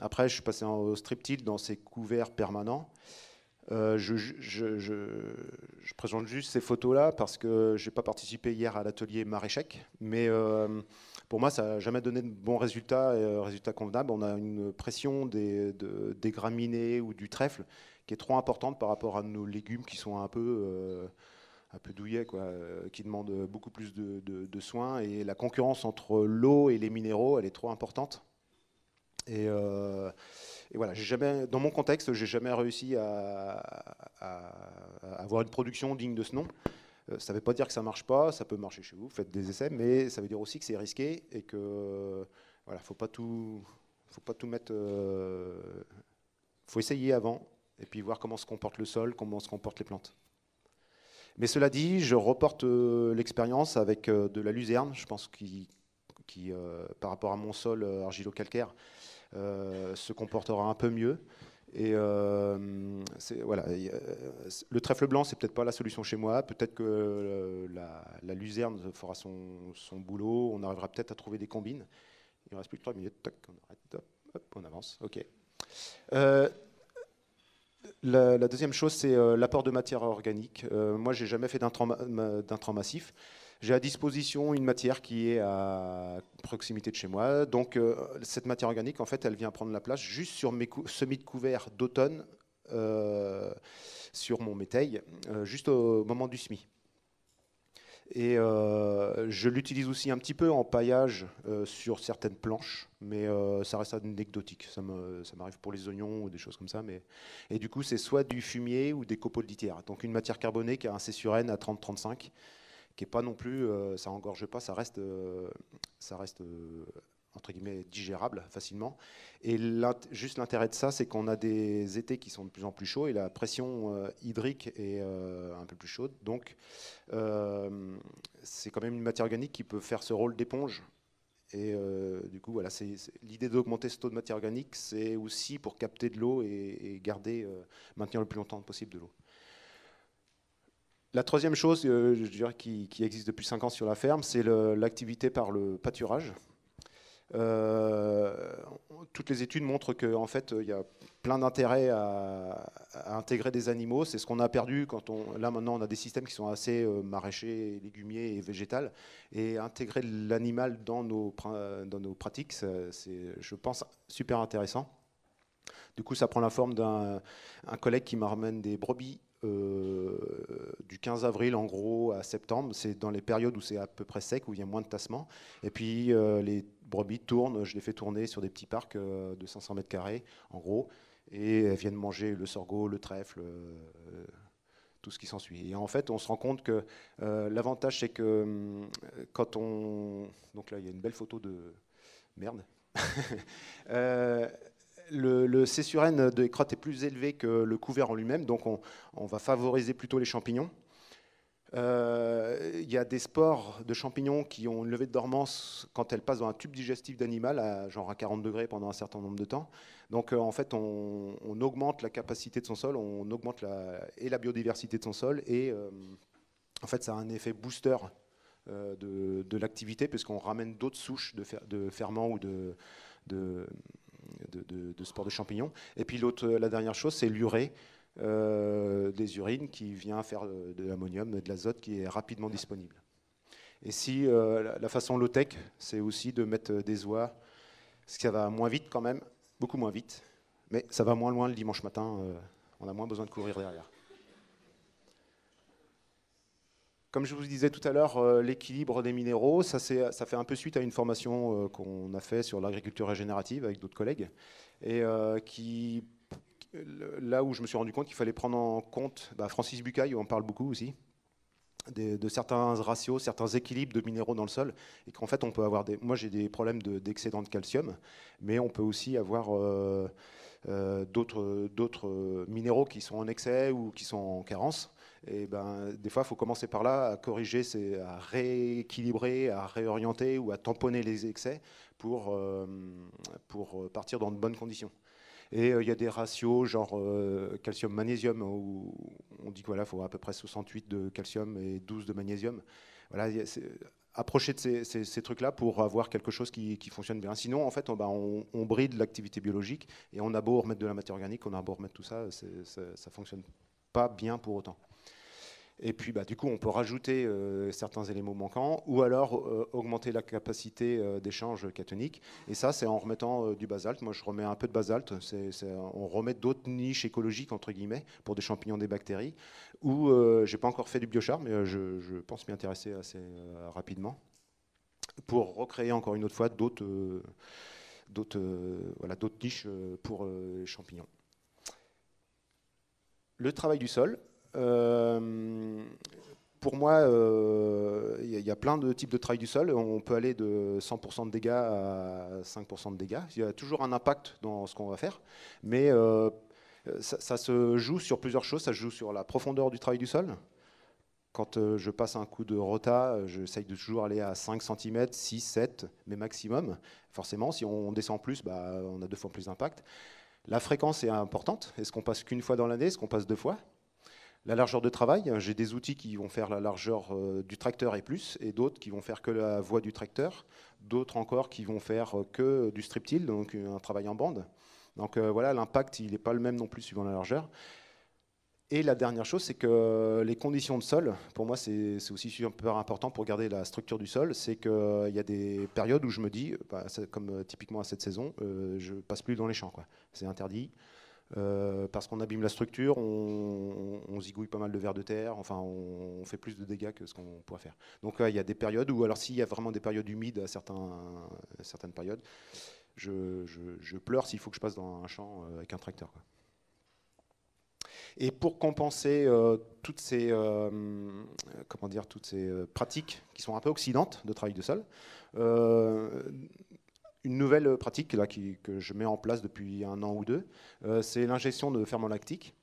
Après, je suis passé en striptease dans ces couverts permanents. Euh, je, présente juste ces photos-là parce que je n'ai pas participé hier à l'atelier Maréchèque, mais pour moi, ça n'a jamais donné de bons résultats, euh, résultats convenables. On a une pression des, des, graminées ou du trèfle qui est trop importante par rapport à nos légumes qui sont un peu, euh, un peu douillets, euh, qui demandent beaucoup plus de, soins. Et la concurrence entre l'eau et les minéraux, elle est trop importante. Et, et, voilà, jamais, dans mon contexte, j'ai jamais réussi à, avoir une production digne de ce nom. Euh, ça ne veut pas dire que ça ne marche pas, ça peut marcher chez vous, faites des essais, mais ça veut dire aussi que c'est risqué et que voilà, faut pas tout, faut pas tout mettre. Il euh, faut essayer avant et puis voir comment se comporte le sol, comment se comportent les plantes. Mais cela dit, je reporte euh, l'expérience avec de la luzerne, je pense qu'il, qui par rapport à mon sol argilo-calcaire, se comportera un peu mieux. Et euh, voilà, euh, le trèfle blanc, c'est peut-être pas la solution chez moi. Peut-être que euh, la, luzerne fera son, boulot. On arrivera peut-être à trouver des combines. Il ne reste plus que 3 minutes. Toc, on arrête. Hop, on avance. OK. la, deuxième chose, c'est l'apport de matière organique. Moi, moi, j'ai jamais fait d'intrants massif. J'ai à disposition une matière qui est à proximité de chez moi. Donc euh, cette matière organique, en fait, elle vient prendre la place juste sur mes semis de couvert d'automne euh, sur mon métail, euh, juste au moment du semis. Et je l'utilise aussi un petit peu en paillage sur certaines planches, mais ça reste anecdotique. Ça m'arrive pour les oignons ou des choses comme ça. Mais... Et du coup, c'est soit du fumier ou des copeaux de Donc une matière carbonée qui a un C sur N à 30-35 qui est pas non plus, euh, ça engorge pas, ça reste, euh, ça reste euh, entre guillemets digérable facilement. Et juste l'intérêt de ça, c'est qu'on a des étés qui sont de plus en plus chauds et la pression hydrique est un peu plus chaude. Donc c'est quand même une matière organique qui peut faire ce rôle d'éponge. Et du coup, voilà, c'est l'idée d'augmenter ce taux de matière organique, c'est aussi pour capter de l'eau et, et garder, maintenir le plus longtemps possible de l'eau. La troisième chose euh, qui, existe depuis 5 ans sur la ferme, c'est l'activité par le pâturage. Euh, toutes les études montrent qu'en en fait, il y a plein d'intérêt à, intégrer des animaux. C'est ce qu'on a perdu quand on. Là, maintenant, on a des systèmes qui sont assez euh, maraîchers, légumiers et végétales. Et intégrer l'animal dans nos, pratiques, c'est, je pense, super intéressant. Du coup, ça prend la forme d'un collègue qui m'amène des brebis euh, du 15 avril en gros à septembre, c'est dans les périodes où c'est à peu près sec, où il y a moins de tassement. Et puis euh, les brebis tournent, je les fais tourner sur des petits parcs euh, de 500 mètres carrés en gros, et elles viennent manger le sorgho, le trèfle, tout ce qui s'ensuit. Et en fait, on se rend compte que l'avantage c'est que quand on. Donc là, il y a une belle photo de. Merde. (laughs) le, le C sur N des crottes est plus élevé que le couvert en lui-même, donc on, va favoriser plutôt les champignons. Euh, il y a des spores de champignons qui ont une levée de dormance quand elles passent dans un tube digestif d'animal, à, genre à 40 degrés pendant un certain nombre de temps. Donc euh, en fait, on, augmente la capacité de son sol, on augmente la, et la biodiversité de son sol, et euh, en fait, ça a un effet booster de, l'activité, puisqu'on ramène d'autres souches de, ferments ou de de, sport de champignons. Et puis l'autre, euh, la dernière chose, c'est l'urée. Euh, des urines qui vient faire euh, de l'ammonium, de l'azote qui est rapidement disponible. Et si la façon low-tech, c'est aussi de mettre des oies, ce qui va moins vite quand même, beaucoup moins vite, mais ça va moins loin le dimanche matin, on a moins besoin de courir derrière. Comme je vous disais tout à l'heure, euh, l'équilibre des minéraux, ça, fait un peu suite à une formation euh, qu'on a fait sur l'agriculture régénérative avec d'autres collègues, et euh, là où je me suis rendu compte qu'il fallait prendre en compte, bah, Francis Bucaille on parle beaucoup aussi, de certains ratios, certains équilibres de minéraux dans le sol, et qu'en fait on peut avoir des... Moi j'ai des problèmes d'excédent de, calcium, mais on peut aussi avoir d'autres minéraux qui sont en excès ou qui sont en carence. Et ben, des fois, il faut commencer par là, à corriger, à rééquilibrer, à réorienter ou à tamponner les excès pour, euh, pour euh, partir dans de bonnes conditions. Et euh, il y a des ratios genre calcium-magnésium où on dit qu'il faut à peu près 68 de calcium et 12 de magnésium. Voilà, approcher de ces, trucs-là pour avoir quelque chose qui, fonctionne bien. Sinon, en fait, on, bah, on bride l'activité biologique et on a beau remettre de la matière organique, on a beau remettre tout ça, ça ne fonctionne pas bien pour autant. Et puis, bah, du coup, on peut rajouter euh, certains éléments manquants ou alors euh, augmenter la capacité euh, d'échange catonique. Et ça, c'est en remettant du basalte. Moi, je remets un peu de basalte. on remet d'autres niches écologiques, entre guillemets, pour des champignons, des bactéries. Ou, j'ai pas encore fait du biochar, mais je, pense m'y intéresser assez rapidement pour recréer encore une autre fois d'autres voilà, niches pour les champignons. Le travail du sol, euh, pour moi, il euh, y, a plein de types de travail du sol. On peut aller de 100% de dégâts à 5% de dégâts. Il y a toujours un impact dans ce qu'on va faire. Mais euh, ça, se joue sur plusieurs choses. Ça se joue sur la profondeur du travail du sol. Quand je passe un coup de rota, j'essaye de toujours aller à 5 cm, 6, 7, mais maximum. Forcément, si on descend plus, bah, on a deux fois plus d'impact. La fréquence est importante. Est-ce qu'on passe qu'une fois dans l'année Est-ce qu'on passe deux fois la largeur de travail. J'ai des outils qui vont faire la largeur euh, du tracteur et plus, et d'autres qui vont faire que la voie du tracteur, d'autres encore qui vont faire euh, que du strip-till, donc euh, un travail en bande. Donc voilà, l'impact, il n'est pas le même non plus suivant la largeur. Et la dernière chose, c'est que les conditions de sol, pour moi, c'est aussi super important pour garder la structure du sol. C'est qu'il y a des périodes où je me dis, bah, comme typiquement à cette saison, je passe plus dans les champs. C'est interdit. Euh, parce qu'on abîme la structure, on, zigouille pas mal de vers de terre, enfin on, fait plus de dégâts que ce qu'on pourrait faire. Donc il y a des périodes où, alors s'il y a vraiment des périodes humides à, certaines périodes, je, pleure s'il faut que je passe dans un champ euh, avec un tracteur. Et pour compenser euh, toutes ces, comment dire, toutes ces pratiques qui sont un peu oxydantes de travail de sol, une nouvelle euh, pratique là, que je mets en place depuis un an ou deux, euh, c'est l'ingestion de ferments lactiques.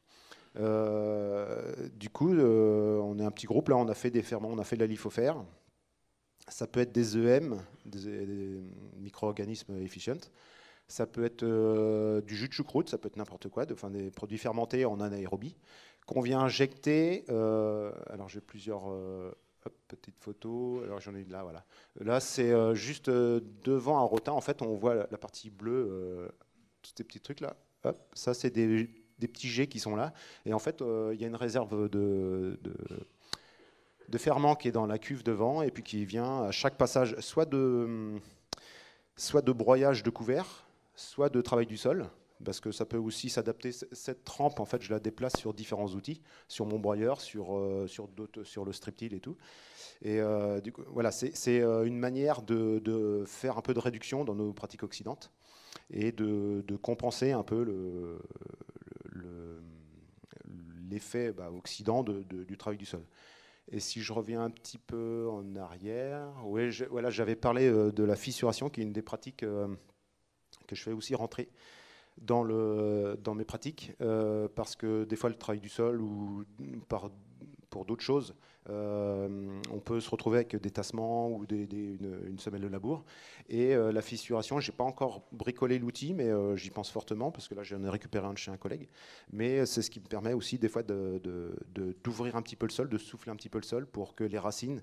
Euh, du coup, on est un petit groupe, là, on a fait des ferments, on a fait de la Ça peut être des EM, des, micro-organismes efficient. Ça peut être du jus de choucroute, ça peut être n'importe quoi, enfin, des produits fermentés en anaérobie, qu'on vient injecter. alors j'ai plusieurs petite photo. Alors j'en ai une là, voilà. Là, c'est euh, juste euh, devant un rotin. En fait, on voit la, partie bleue, euh, tous ces petits trucs là. ça, c'est des, petits jets qui sont là. Et en fait, il y a une réserve de, de, ferment qui est dans la cuve devant et puis qui vient à chaque passage, soit de, soit de broyage de couvert, soit de travail du sol parce que ça peut aussi s'adapter. Cette trempe, en fait, je la déplace sur différents outils, sur mon broyeur, sur, euh, sur, sur le striptease et tout. Et euh, voilà, c'est euh, une manière de, de, faire un peu de réduction dans nos pratiques occidentales et de, de compenser un peu le, l'effet bah, occident de, du travail du sol. Et si je reviens un petit peu en arrière, voilà, j'avais parlé de la fissuration, qui est une des pratiques que je fais aussi rentrer dans, le, dans mes pratiques, euh, parce que des fois le travail du sol ou pour d'autres choses, euh, on peut se retrouver avec des tassements ou une, semelle de labour. Et euh, la fissuration, j'ai pas encore bricolé l'outil, mais j'y pense fortement parce que là j'en ai récupéré un de chez un collègue. Mais c'est ce qui me permet aussi des fois d'ouvrir de, un petit peu le sol, de souffler un petit peu le sol pour que les racines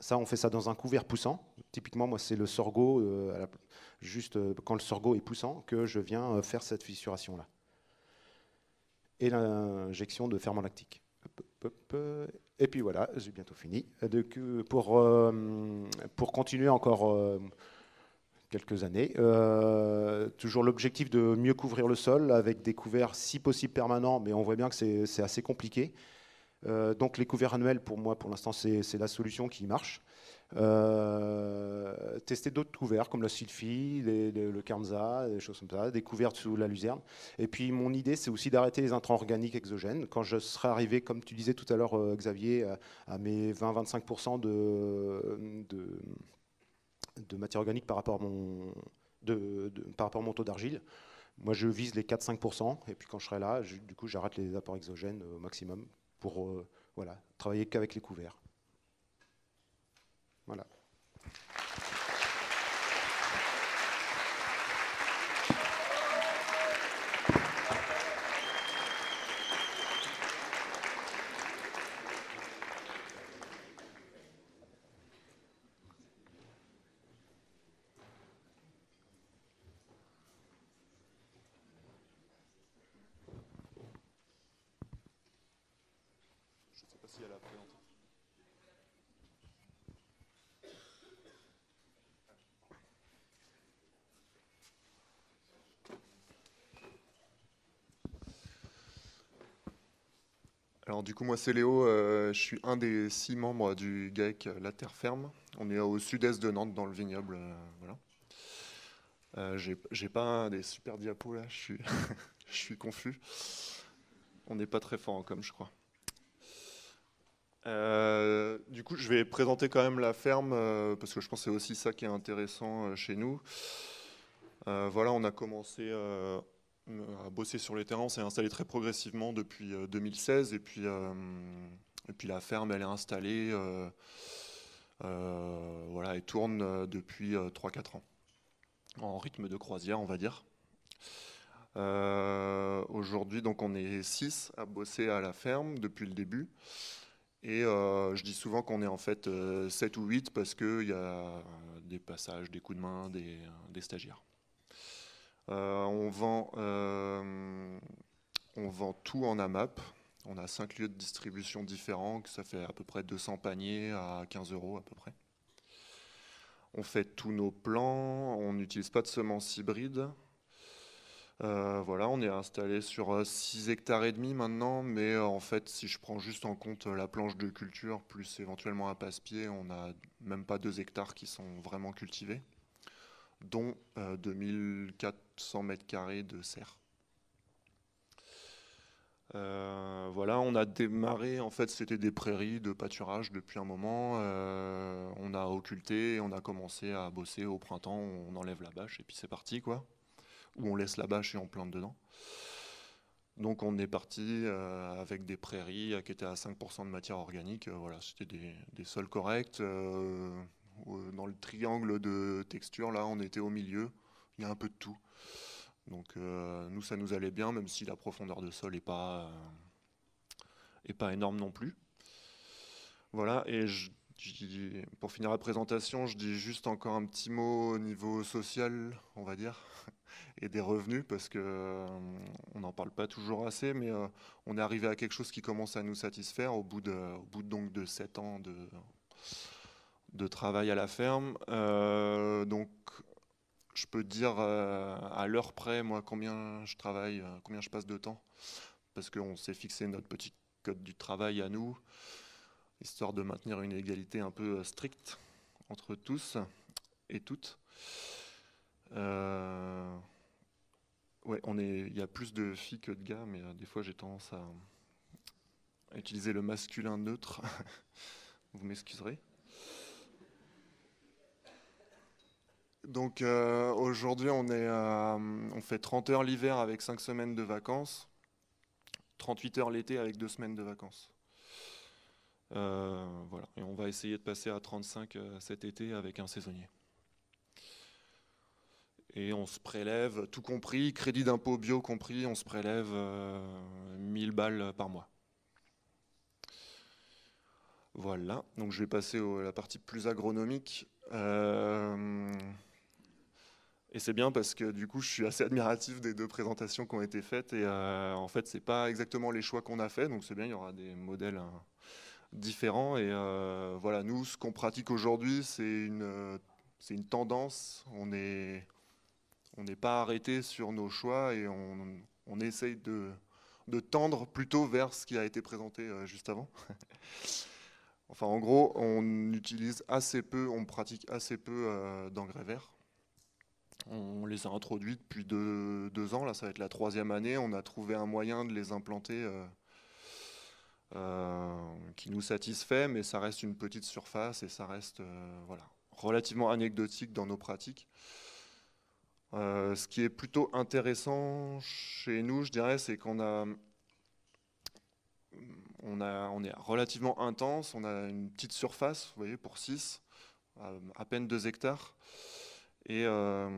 ça, on fait ça dans un couvert poussant. Typiquement, moi, c'est le sorgho, euh, juste euh, quand le sorgho est poussant, que je viens euh, faire cette fissuration-là. Et l'injection de ferment lactique. Et puis voilà, j'ai bientôt fini. pour, pour continuer encore quelques années. toujours l'objectif de mieux couvrir le sol avec des couverts si possible permanents, mais on voit bien que c'est assez compliqué. Euh, donc les couverts annuels, pour moi, pour l'instant, c'est la solution qui marche. Euh, tester d'autres couverts comme la sylphie, le Karmza, des choses comme ça, des couverts sous la luzerne. Et puis mon idée, c'est aussi d'arrêter les intrants organiques exogènes. Quand je serai arrivé, comme tu disais tout à l'heure, euh, Xavier, à, mes 20-25% de, de, de, matière organique par rapport à mon, de, par rapport mon taux d'argile, moi je vise les 4-5%. Et puis quand je serai là, du coup, j'arrête les apports exogènes au maximum pour euh, voilà, travailler qu'avec les couverts. Voilà. Alors du coup, moi c'est Léo, euh, je suis un des six membres du GAEC euh, La Terre Ferme. On est au sud-est de Nantes, dans le vignoble. Euh, voilà. J'ai pas des super diapos là, (laughs) je suis, confus. On n'est pas très fort en je crois. du coup, je vais présenter quand même la ferme, parce que je pense que c'est aussi ça qui est intéressant chez nous. voilà, on a commencé a euh, bossé sur les terrains, on s'est installé très progressivement depuis 2016. Euh, euh, et puis, la ferme, elle est installée. voilà, et tourne depuis 3-4 ans, en rythme de croisière, on va dire. Aujourd'hui, donc, on est 6 à bosser à la ferme depuis le début. Et je dis souvent qu'on est en fait 7 ou 8 parce qu'il y a des passages, des coups de main, des stagiaires. Euh, euh, on, vend, tout en AMAP. On a cinq lieux de distribution différents, ça fait à peu près 200 paniers à 15 euros à peu près. On fait tous nos plans, on n'utilise pas de semences hybrides. Euh, voilà, on est installé sur 6 hectares et demi maintenant, mais en fait, si je prends juste en compte la planche de culture plus éventuellement un passe-pied, on n'a même pas 2 hectares qui sont vraiment cultivés dont 2400 euh, mètres carrés de serre. Euh, voilà, on a démarré, en fait, c'était des prairies de pâturage depuis un moment. Euh, on a occulté, on a commencé à bosser au printemps, on enlève la bâche et puis c'est parti, quoi. Ou on laisse la bâche et on plante dedans. Donc on est parti avec des prairies qui étaient à 5% de matière organique. voilà, c'était des sols corrects. Euh, dans le triangle de texture, là, on était au milieu. Il y a un peu de tout. Donc euh, nous, ça nous allait bien, même si la profondeur de sol n'est pas, euh, pas énorme non plus. Voilà, et pour finir la présentation, je dis juste encore un petit mot au niveau social, on va dire, (laughs) et des revenus, parce qu'on n'en parle pas toujours assez, mais on est arrivé à quelque chose qui commence à nous satisfaire au bout de, donc, de 7 ans de de travail à la ferme. Euh, donc, je peux dire euh, à l'heure près, moi, combien je travaille, euh, combien je passe de temps, parce qu'on s'est fixé notre petit code du travail à nous, histoire de maintenir une égalité un peu stricte entre tous et toutes. ouais, on est, il y a plus de filles que de gars, mais des fois j'ai tendance à utiliser le masculin neutre. (laughs) Vous m'excuserez. Donc euh, aujourd'hui, on, euh, on fait 30 heures l'hiver avec 5 semaines de vacances, 38 heures l'été avec 2 semaines de vacances. Euh, voilà, et on va essayer de passer à 35 cet été avec un saisonnier. Et on se prélève, tout compris, crédit d'impôt bio compris, on se prélève 1000 balles par mois. Voilà, donc je vais passer à la partie plus agronomique. Et c'est bien parce que du coup, je suis assez admiratif des deux présentations qui ont été faites. Et euh, en fait, ce n'est pas exactement les choix qu'on a fait. Donc c'est bien, il y aura des modèles hein, différents. Et euh, voilà, nous, ce qu'on pratique aujourd'hui, c'est une, c'est une tendance. On n'est on est pas arrêté sur nos choix et on, on essaye de, de tendre plutôt vers ce qui a été présenté euh, juste avant. (laughs) enfin, en gros, on utilise assez peu, on pratique assez peu d'engrais verts on les a introduits depuis deux, ans, là ça va être la troisième année. On a trouvé un moyen de les implanter euh, euh, qui nous satisfait, mais ça reste une petite surface et ça reste euh, voilà, relativement anecdotique dans nos pratiques. ce qui est plutôt intéressant chez nous, je dirais, c'est qu'on a, on a, on est relativement intense, on a une petite surface, vous voyez, pour 6, à, à peine 2 hectares. Et, euh,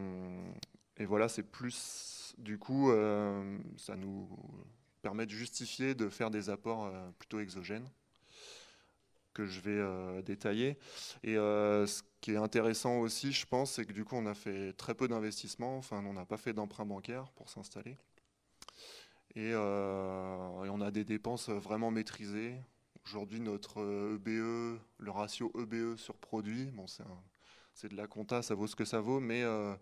et voilà, c'est plus, du coup, euh, ça nous permet de justifier de faire des apports euh, plutôt exogènes que je vais détailler. Et ce qui est intéressant aussi, je pense, c'est que du coup, on a fait très peu d'investissements. Enfin, on n'a pas fait d'emprunt bancaire pour s'installer. Et, et, on a des dépenses vraiment maîtrisées. Aujourd'hui, notre EBE, e, le ratio EBE e sur produit, bon, c'est un c'est de la compta, ça vaut ce que ça vaut, mais euh,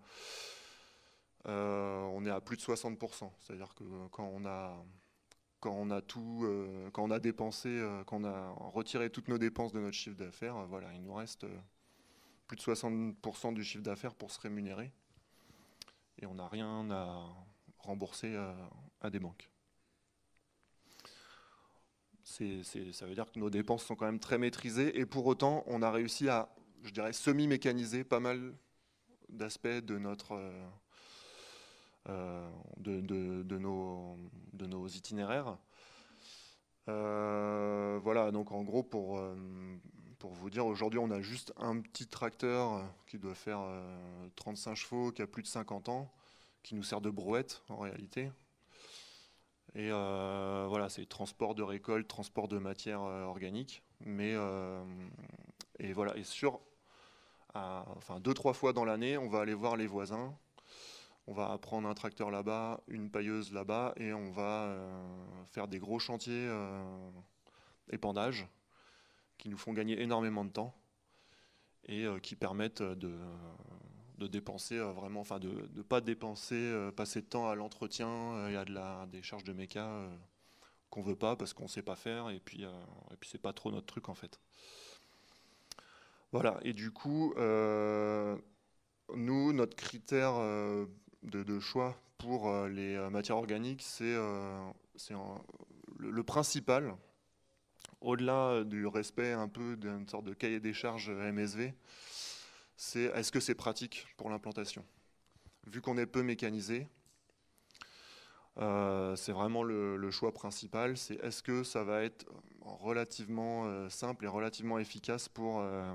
euh, on est à plus de 60%. C'est-à-dire que quand on a quand on a tout, euh, quand on a dépensé, a retiré toutes nos dépenses de notre chiffre d'affaires, voilà, il nous reste plus de 60% du chiffre d'affaires pour se rémunérer. Et on n'a rien à rembourser à des banques. ça veut dire que nos dépenses sont quand même très maîtrisées et pour autant, on a réussi à je dirais, semi-mécanisé pas mal d'aspects de notre... Euh, euh, de, nos, de nos itinéraires. Euh, voilà, donc en gros, pour, pour vous dire, aujourd'hui, on a juste un petit tracteur qui doit faire 35 chevaux, qui a plus de 50 ans, qui nous sert de brouette en réalité. Et voilà, c'est transport de récolte, transport de matière organique. Mais et voilà, et sur enfin deux trois fois dans l'année, on va aller voir les voisins. On va prendre un tracteur là-bas, une pailleuse là-bas, et on va euh, faire des gros chantiers euh, épandages épandage qui nous font gagner énormément de temps et euh, qui permettent de, de dépenser vraiment, enfin de ne pas dépenser, passer de temps à l'entretien et à de des charges de méca qu'on veut pas parce qu'on sait pas faire et puis, et puis c'est pas trop notre truc en fait. Voilà, et du coup, euh, nous, notre critère euh, de, choix pour euh, les matières organiques, c'est le, le, principal, au-delà du respect un peu d'une sorte de cahier des charges MSV, c'est est-ce que c'est pratique pour l'implantation Vu qu'on est peu mécanisé, euh, c'est vraiment le, choix principal, c'est est-ce que ça va être relativement euh, simple et relativement efficace pour, euh,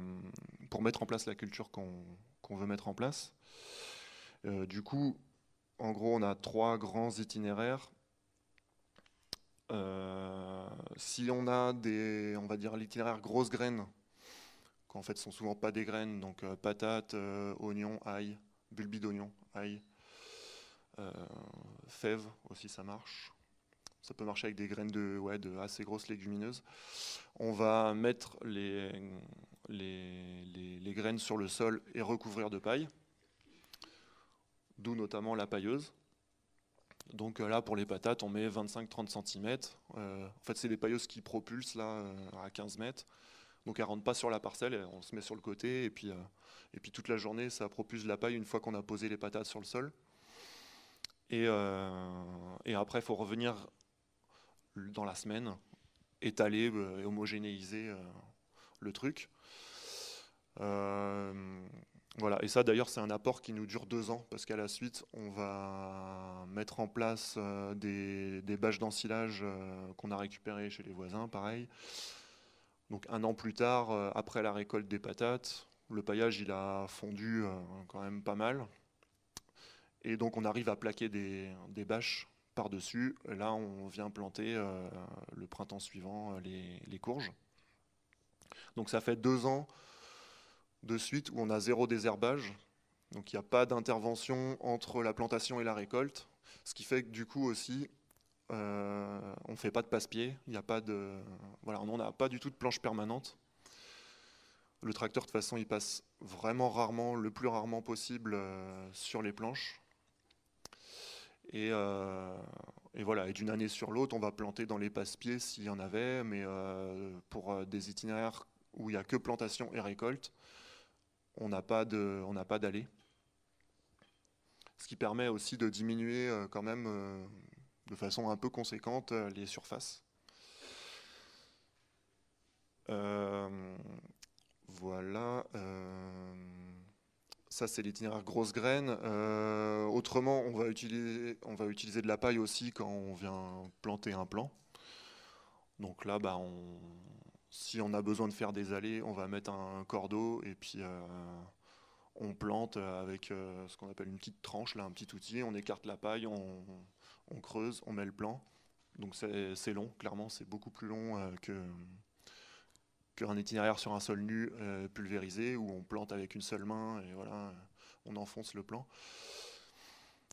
pour mettre en place la culture qu'on veut mettre en place. du coup, en gros, on a trois grands itinéraires. si on a des, on va dire, l'itinéraire grosses graines, qu'en fait sont souvent pas des graines, donc patates, oignons, ail, bulbes d'oignons, ail, euh, fèves aussi, ça marche. Ça peut marcher avec des graines de, de assez grosses légumineuses. On va mettre les, graines sur le sol et recouvrir de paille, d'où notamment la pailleuse. Donc euh, là, pour les patates, on met 25-30 cm. Euh, en fait, c'est les pailleuses qui propulsent là, à 15 mètres. Donc ne rentrent pas sur la parcelle, on se met sur le côté. et puis toute la journée, ça propulse la paille une fois qu'on a posé les patates sur le sol. Euh, et, après, il faut revenir dans la semaine, étaler euh, et homogénéiser euh, le truc. Voilà, et ça d'ailleurs c'est un apport qui nous dure deux ans, parce qu'à la suite on va mettre en place des, bâches d'ensilage qu'on a récupérées chez les voisins, pareil. Donc un an plus tard, après la récolte des patates, le paillage il a fondu quand même pas mal. Et donc on arrive à plaquer des, bâches par-dessus. Là, on vient planter euh, le printemps suivant euh, les, courges. Donc ça fait deux ans de suite où on a zéro désherbage. Donc il n'y a pas d'intervention entre la plantation et la récolte. Ce qui fait que du coup aussi, euh, on ne fait pas de passe-pied. on n'a pas du tout de planche permanente. Le tracteur, de toute façon, il passe vraiment rarement, le plus rarement possible sur les planches. Euh, et, voilà, et d'une année sur l'autre, on va planter dans les passe-pieds s'il y en avait, mais euh, pour euh, des itinéraires où il n'y a que plantation et récolte, on n'a pas d'allée. Ce qui permet aussi de diminuer quand même de façon un peu conséquente les surfaces. voilà ça, c'est l'itinéraire grosse graine. Euh, autrement, on va, utiliser, on va utiliser de la paille aussi quand on vient planter un plant. Donc là, bah, si on a besoin de faire des allées, on va mettre un cordeau et puis euh, on plante avec euh, ce qu'on appelle une petite tranche, là, un petit outil. On écarte la paille, on, on creuse, on met le plant. Donc c'est long, clairement, c'est beaucoup plus long que un itinéraire sur un sol nu euh, pulvérisé où on plante avec une seule main et voilà, on enfonce le plan.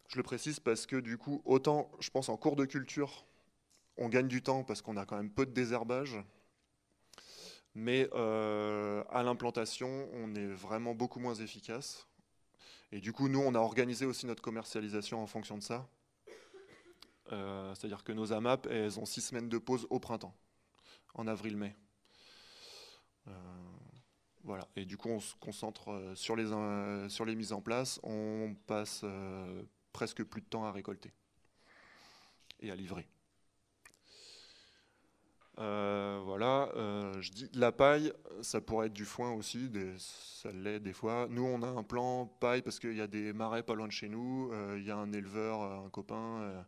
Je le précise parce que du coup, autant je pense en cours de culture, on gagne du temps parce qu'on a quand même peu de désherbage, mais euh, à l'implantation, on est vraiment beaucoup moins efficace. Et du coup, nous, on a organisé aussi notre commercialisation en fonction de ça. Euh, c'est-à-dire que nos AMAP, elles ont six semaines de pause au printemps, en avril-mai. Euh, voilà. Et du coup, on se concentre euh, sur les, euh, sur les mises en place. On passe presque plus de temps à récolter et à livrer. voilà, je dis la paille, ça pourrait être du foin aussi, des, ça l'est des fois. Nous, on a un plan paille parce qu'il y a des marais pas loin de chez nous. Il y a un éleveur, un copain,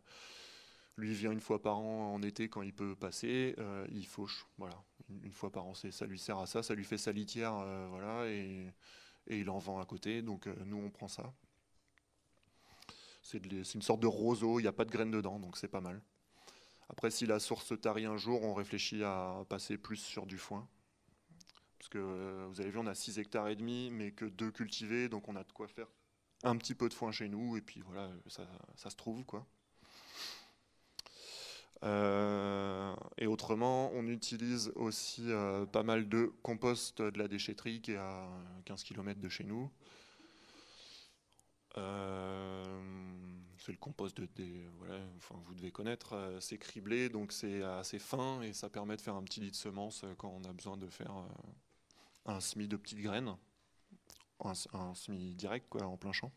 lui vient une fois par an en été quand il peut passer, il fauche. Voilà, une fois par an. Ça lui sert à ça, ça lui fait sa litière, euh, voilà, et, il en vend à côté. Donc euh, nous, on prend ça. C'est une sorte de roseau, il n'y a pas de graines dedans, donc c'est pas mal. Après, si la source tarie un jour, on réfléchit à passer plus sur du foin. Parce que euh, vous avez vu, on a 6 hectares et demi, mais que deux cultivés, donc on a de quoi faire un petit peu de foin chez nous, et puis voilà, ça, ça se trouve, quoi. Euh, et autrement, on utilise aussi euh, pas mal de compost de la déchetterie qui est à 15 km de chez nous. Euh, c'est le compost de, vous devez connaître, c'est criblé, donc c'est assez fin et ça permet de faire un petit lit de semences quand on a besoin de faire un semis de petites graines, un, semi semis direct en plein champ.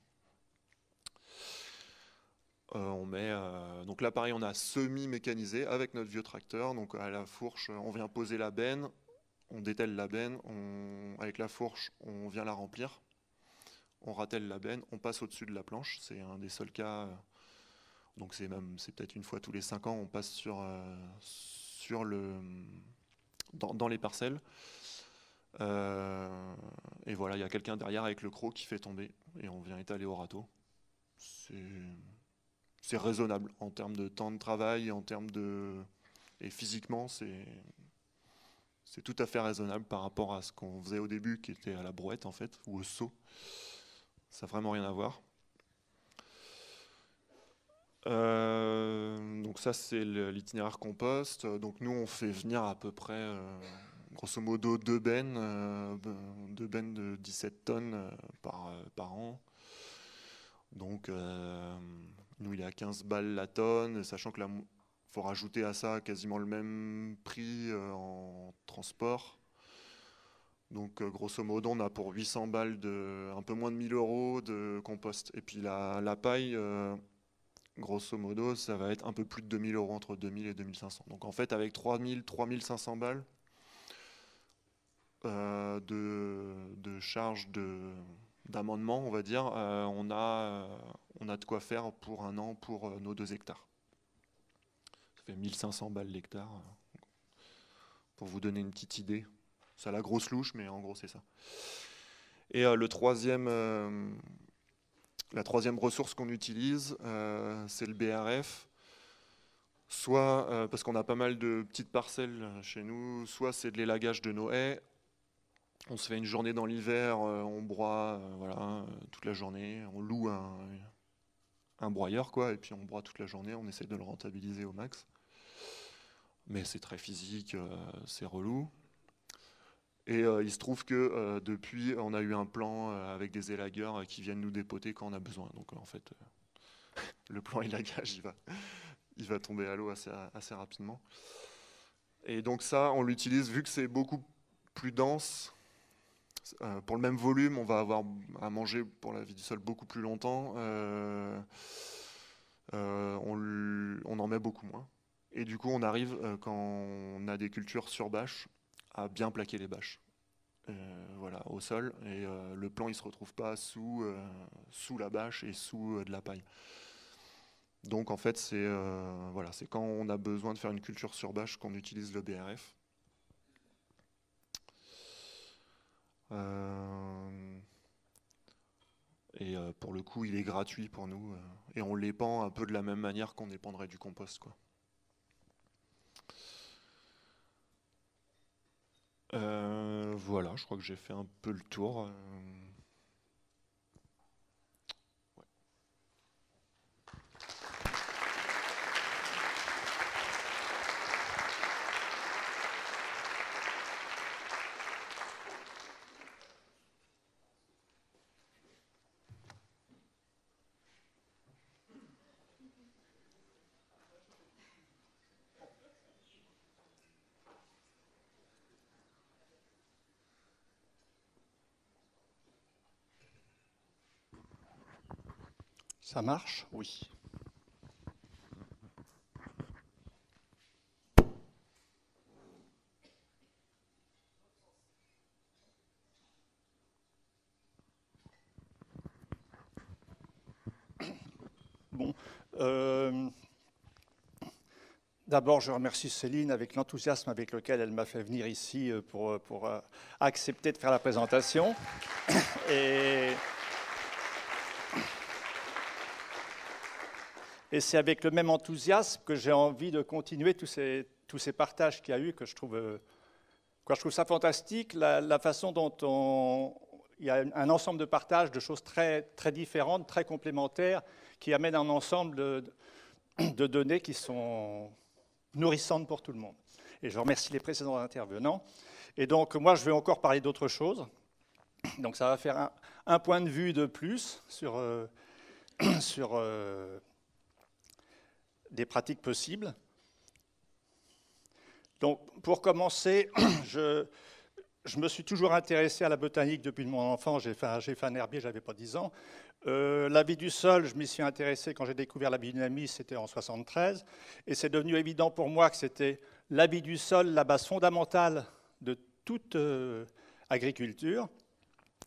Euh, on met euh, donc là pareil, on a semi mécanisé avec notre vieux tracteur. Donc à la fourche, on vient poser la benne, on dételle la benne, on, avec la fourche, on vient la remplir, on ratelle la benne, on passe au-dessus de la planche. C'est un des seuls cas. Euh, donc c'est même, c'est peut-être une fois tous les cinq ans, on passe sur, sur le, dans, les parcelles. et voilà, il y a quelqu'un derrière avec le croc qui fait tomber et on vient étaler au râteau. C'est c'est raisonnable en termes de temps de travail, en termes de et physiquement c'est c'est tout à fait raisonnable par rapport à ce qu'on faisait au début, qui était à la brouette en fait ou au saut. Ça n'a vraiment rien à voir. Euh, donc ça c'est l'itinéraire compost. Donc nous on fait venir à peu près euh, grosso modo deux bennes, euh, deux bennes de 17 tonnes par, par an. Donc nous, il est à 15 balles la tonne, sachant que faut rajouter à ça quasiment le même prix euh, en transport. Donc, euh, grosso modo, on a pour 800 balles, de, un peu moins de 1000 euros de compost. Et puis la, paille, euh, grosso modo, ça va être un peu plus de 2000 euros, entre 2000 et 2500. Donc en fait, avec 3000, 3500 balles de, de de, d'amendement on va dire, euh, on, a, euh, on a de quoi faire pour un an pour euh, nos deux hectares. Ça fait 1500 balles l'hectare, pour vous donner une petite idée. Ça la grosse louche, mais en gros, c'est ça. Et le troisième, la troisième ressource qu'on utilise, c'est le BRF soit parce qu'on a pas mal de petites parcelles chez nous, soit c'est de l'élagage de nos haies, on se fait une journée dans l'hiver, euh, on broie euh, voilà, euh, toute la journée, on loue un, broyeur, quoi, et puis on broie toute la journée, on essaie de le rentabiliser au max. Mais c'est très physique, c'est relou. Et il se trouve que depuis, on a eu un plan avec des élagueurs qui viennent nous dépoter quand on a besoin. Donc en fait, (laughs) le plan élagage, il va, il va tomber à l'eau assez, assez, rapidement. Et donc ça, on l'utilise, vu que c'est beaucoup plus dense, euh, pour le même volume, on va avoir à manger pour la vie du sol beaucoup plus longtemps. Euh, euh, on, en met beaucoup moins. Et du coup, on arrive, quand on a des cultures sur bâche, à bien plaquer les bâches. voilà, au sol. Et le plan, il ne se retrouve pas sous, la bâche et sous de la paille. Donc en fait, c'est quand on a besoin de faire une culture sur bâche qu'on utilise le BRF. Euh, et euh, pour le coup, il est gratuit pour nous. Euh, et on l'épand un peu de la même manière qu'on épandrait du compost. Quoi. voilà, je crois que j'ai fait un peu le tour. Ça marche Oui. Bon. Euh, d'abord, je remercie Céline avec l'enthousiasme avec lequel elle m'a fait venir ici euh, pour, euh, pour accepter de faire la présentation. Et. Et c'est avec le même enthousiasme que j'ai envie de continuer tous ces, tous ces partages qu'il y a eu, que je trouve, euh, quoi, je trouve ça fantastique, la, façon dont on, il y a un ensemble de partages de choses très, très différentes, très complémentaires, qui amènent un ensemble de, données qui sont nourrissantes pour tout le monde. Et je remercie les précédents intervenants. Et donc, moi, je vais encore parler d'autres choses. Donc, ça va faire un, point de vue de plus sur, euh, (clears throat) sur euh, des pratiques possibles. Donc, pour commencer, (clears throat) je, me suis toujours intéressé à la botanique depuis mon enfance. J'ai fait, un herbier, j'avais pas 10 ans. Euh, la vie du sol, je m'y suis intéressé quand j'ai découvert la biodynamie, c'était en 73. Et c'est devenu évident pour moi que c'était la vie du sol, la base fondamentale de toute euh, agriculture.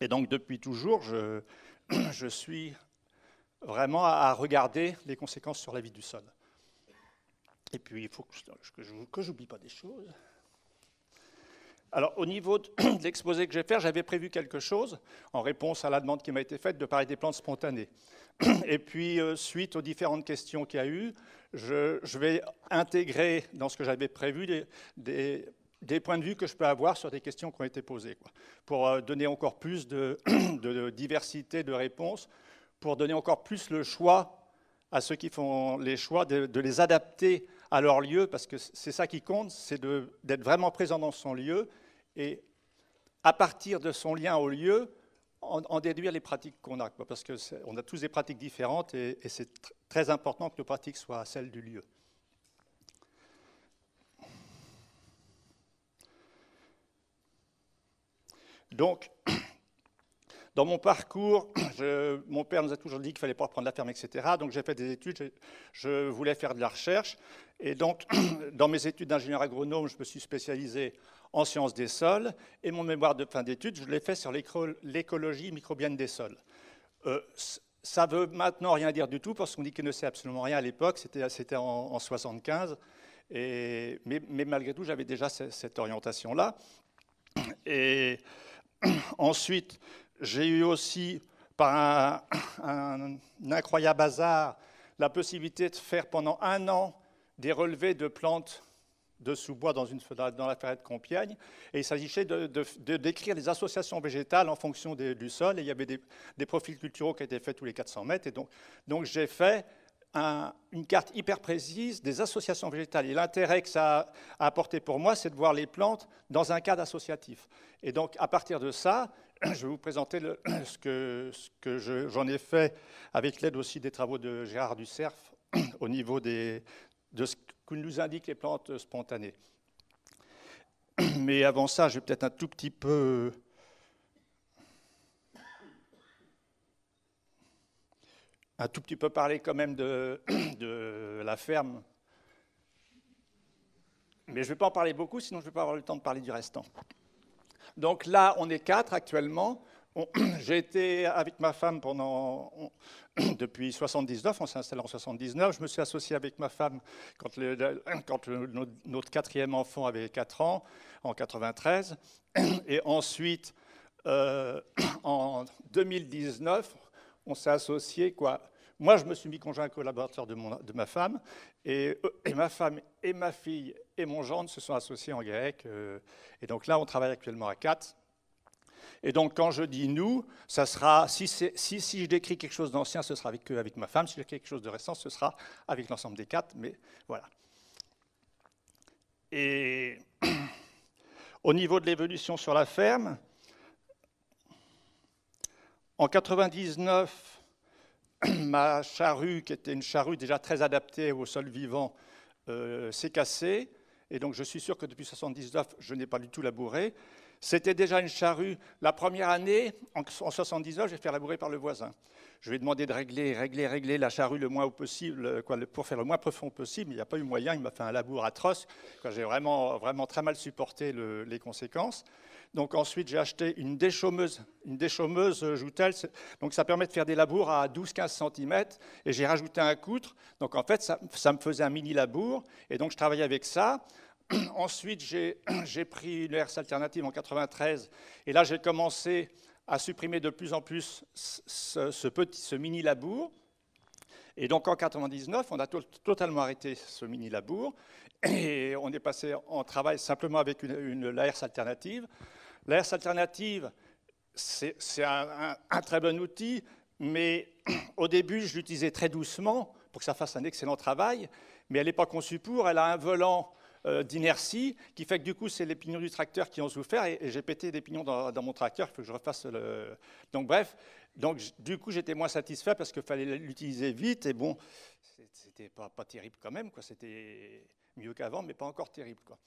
Et donc, depuis toujours, je, (clears throat) je suis vraiment à regarder les conséquences sur la vie du sol. Et puis, il faut que, que je n'oublie pas des choses. Alors, au niveau (coughs) de l'exposé que je vais faire, j'avais prévu quelque chose en réponse à la demande qui m'a été faite de parler des plantes spontanées. (coughs) Et puis, euh, suite aux différentes questions qu'il y a eu, je, vais intégrer dans ce que j'avais prévu des, points de vue que je peux avoir sur des questions qui ont été posées, quoi, pour euh, donner encore plus (coughs) de, diversité de réponses, pour donner encore plus le choix à ceux qui font les choix de, de les adapter à leur lieu, parce que c'est ça qui compte, c'est d'être vraiment présent dans son lieu et à partir de son lien au lieu, en, déduire les pratiques qu'on a, parce parce qu'on a tous des pratiques différentes et, c'est très important que nos pratiques soient celles du lieu. Donc, dans mon parcours, (clears throat) mon père nous a toujours dit qu'il fallait pas prendre la ferme, etc. Donc j'ai fait des études, je, voulais faire de la recherche. Et donc, (clears throat) dans mes études d'ingénieur agronome, je me suis spécialisé en sciences des sols. Et mon mémoire de fin d'études, je l'ai fait sur l'écologie microbienne des sols. Euh, ça veut maintenant rien dire du tout parce qu'on dit qu'il ne sait absolument rien à l'époque, c'était en, en 75. Et, mais, malgré tout, j'avais déjà cette orientation-là. Et (clears throat) ensuite, j'ai eu aussi, par un, incroyable hasard, la possibilité de faire pendant un an des relevés de plantes de sous-bois dans, une, dans la forêt de Compiègne. Et il s'agissait de, décrire les associations végétales en fonction du sol. Et il y avait des, profils culturaux qui étaient faits tous les 400 mètres. Et donc, j'ai fait une carte hyper précise des associations végétales. Et l'intérêt que ça a apporté pour moi, c'est de voir les plantes dans un cadre associatif. Et donc, à partir de ça, je vais vous présenter (clears throat) ce que, j'en ai fait avec l'aide aussi des travaux de Gérard Ducerf (clears throat) au niveau de ce que nous indiquent les plantes spontanées. (clears throat) Mais avant ça, je vais peut-être un tout petit peu... Un tout petit peu parler quand même de la ferme. Mais je ne vais pas en parler beaucoup, sinon je ne vais pas avoir le temps de parler du restant. Donc là, on est quatre actuellement. (clears throat) J'ai été avec ma femme pendant, (clears throat) depuis 1979, on s'est installé en 1979. Je me suis associé avec ma femme quand, le, (clears throat) quand notre quatrième enfant avait 4 ans, en 1993. Et ensuite, euh, en 2019, on s'est associé quoi, moi, je me suis mis conjoint collaborateur de, collaborateur de ma femme, euh, et, ma femme et ma fille et mon gendre se sont associés en grec. Euh, et donc là, on travaille actuellement à quatre. Et donc, quand je dis nous, ça sera, si, je décris quelque chose d'ancien, ce sera avec, ma femme. Si je décris quelque chose de récent, ce sera avec l'ensemble des quatre. Mais voilà. Et (clears throat) au niveau de l'évolution sur la ferme, en 1999, (clears throat) ma charrue, qui était une charrue déjà très adaptée au sol vivant, euh, s'est cassée. Et donc je suis sûr que depuis 1979, je n'ai pas du tout labouré. C'était déjà une charrue. La première année, en 1979, j'ai fait labourer par le voisin. Je lui ai demandé de régler, régler, régler la charrue le moins possible, pour faire le moins profond possible. Il n'y a pas eu moyen. Il m'a fait un labour atroce. J'ai vraiment, vraiment très mal supporté les conséquences. Donc ensuite, j'ai acheté une déchaumeuse, une déchaumeuse Joutel. Donc ça permet de faire des labours à 12-15 cm. Et j'ai rajouté un coutre. Donc en fait, ça, ça, me faisait un mini labour. Et donc je travaillais avec ça. (clears throat) ensuite, (clears throat) j'ai pris une ERS alternative en 93, et là, j'ai commencé à supprimer de plus en plus ce, petit, ce mini labour. Et donc en 99, on a totalement arrêté ce mini labour (clears throat) et on est passé en travail simplement avec une, une alternative. alternative. l'air alternative, c'est un, un, très bon outil, mais au début, je l'utilisais très doucement pour que ça fasse un excellent travail, mais elle n'est pas conçue pour, elle a un volant euh, d'inertie qui fait que du coup, c'est les pignons du tracteur qui ont souffert et, j'ai pété des pignons dans, mon tracteur, il faut que je refasse le. Donc, bref. Donc, du coup, j'étais moins satisfait parce qu'il fallait l'utiliser vite et bon, c'était pas, pas terrible quand même, quoi. C'était mieux qu'avant, mais pas encore terrible, quoi.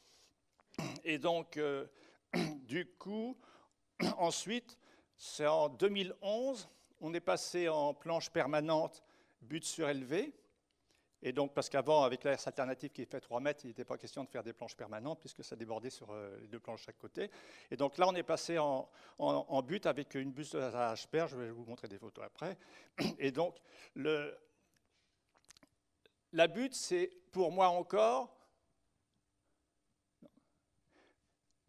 Et donc, euh, (clears throat) du coup, (clears throat) ensuite, c'est en 2011, on est passé en planche permanente, but surélevé. Et donc, parce qu'avant, avec l'air alternative qui fait 3 mètres, il n'était pas question de faire des planches permanentes, puisque ça débordait sur euh, les deux planches de chaque côté. Et donc là, on est passé en, en, but avec une buste de la HPR, je vais vous montrer des photos après. (clears throat) Et donc, la butte, c'est pour moi encore,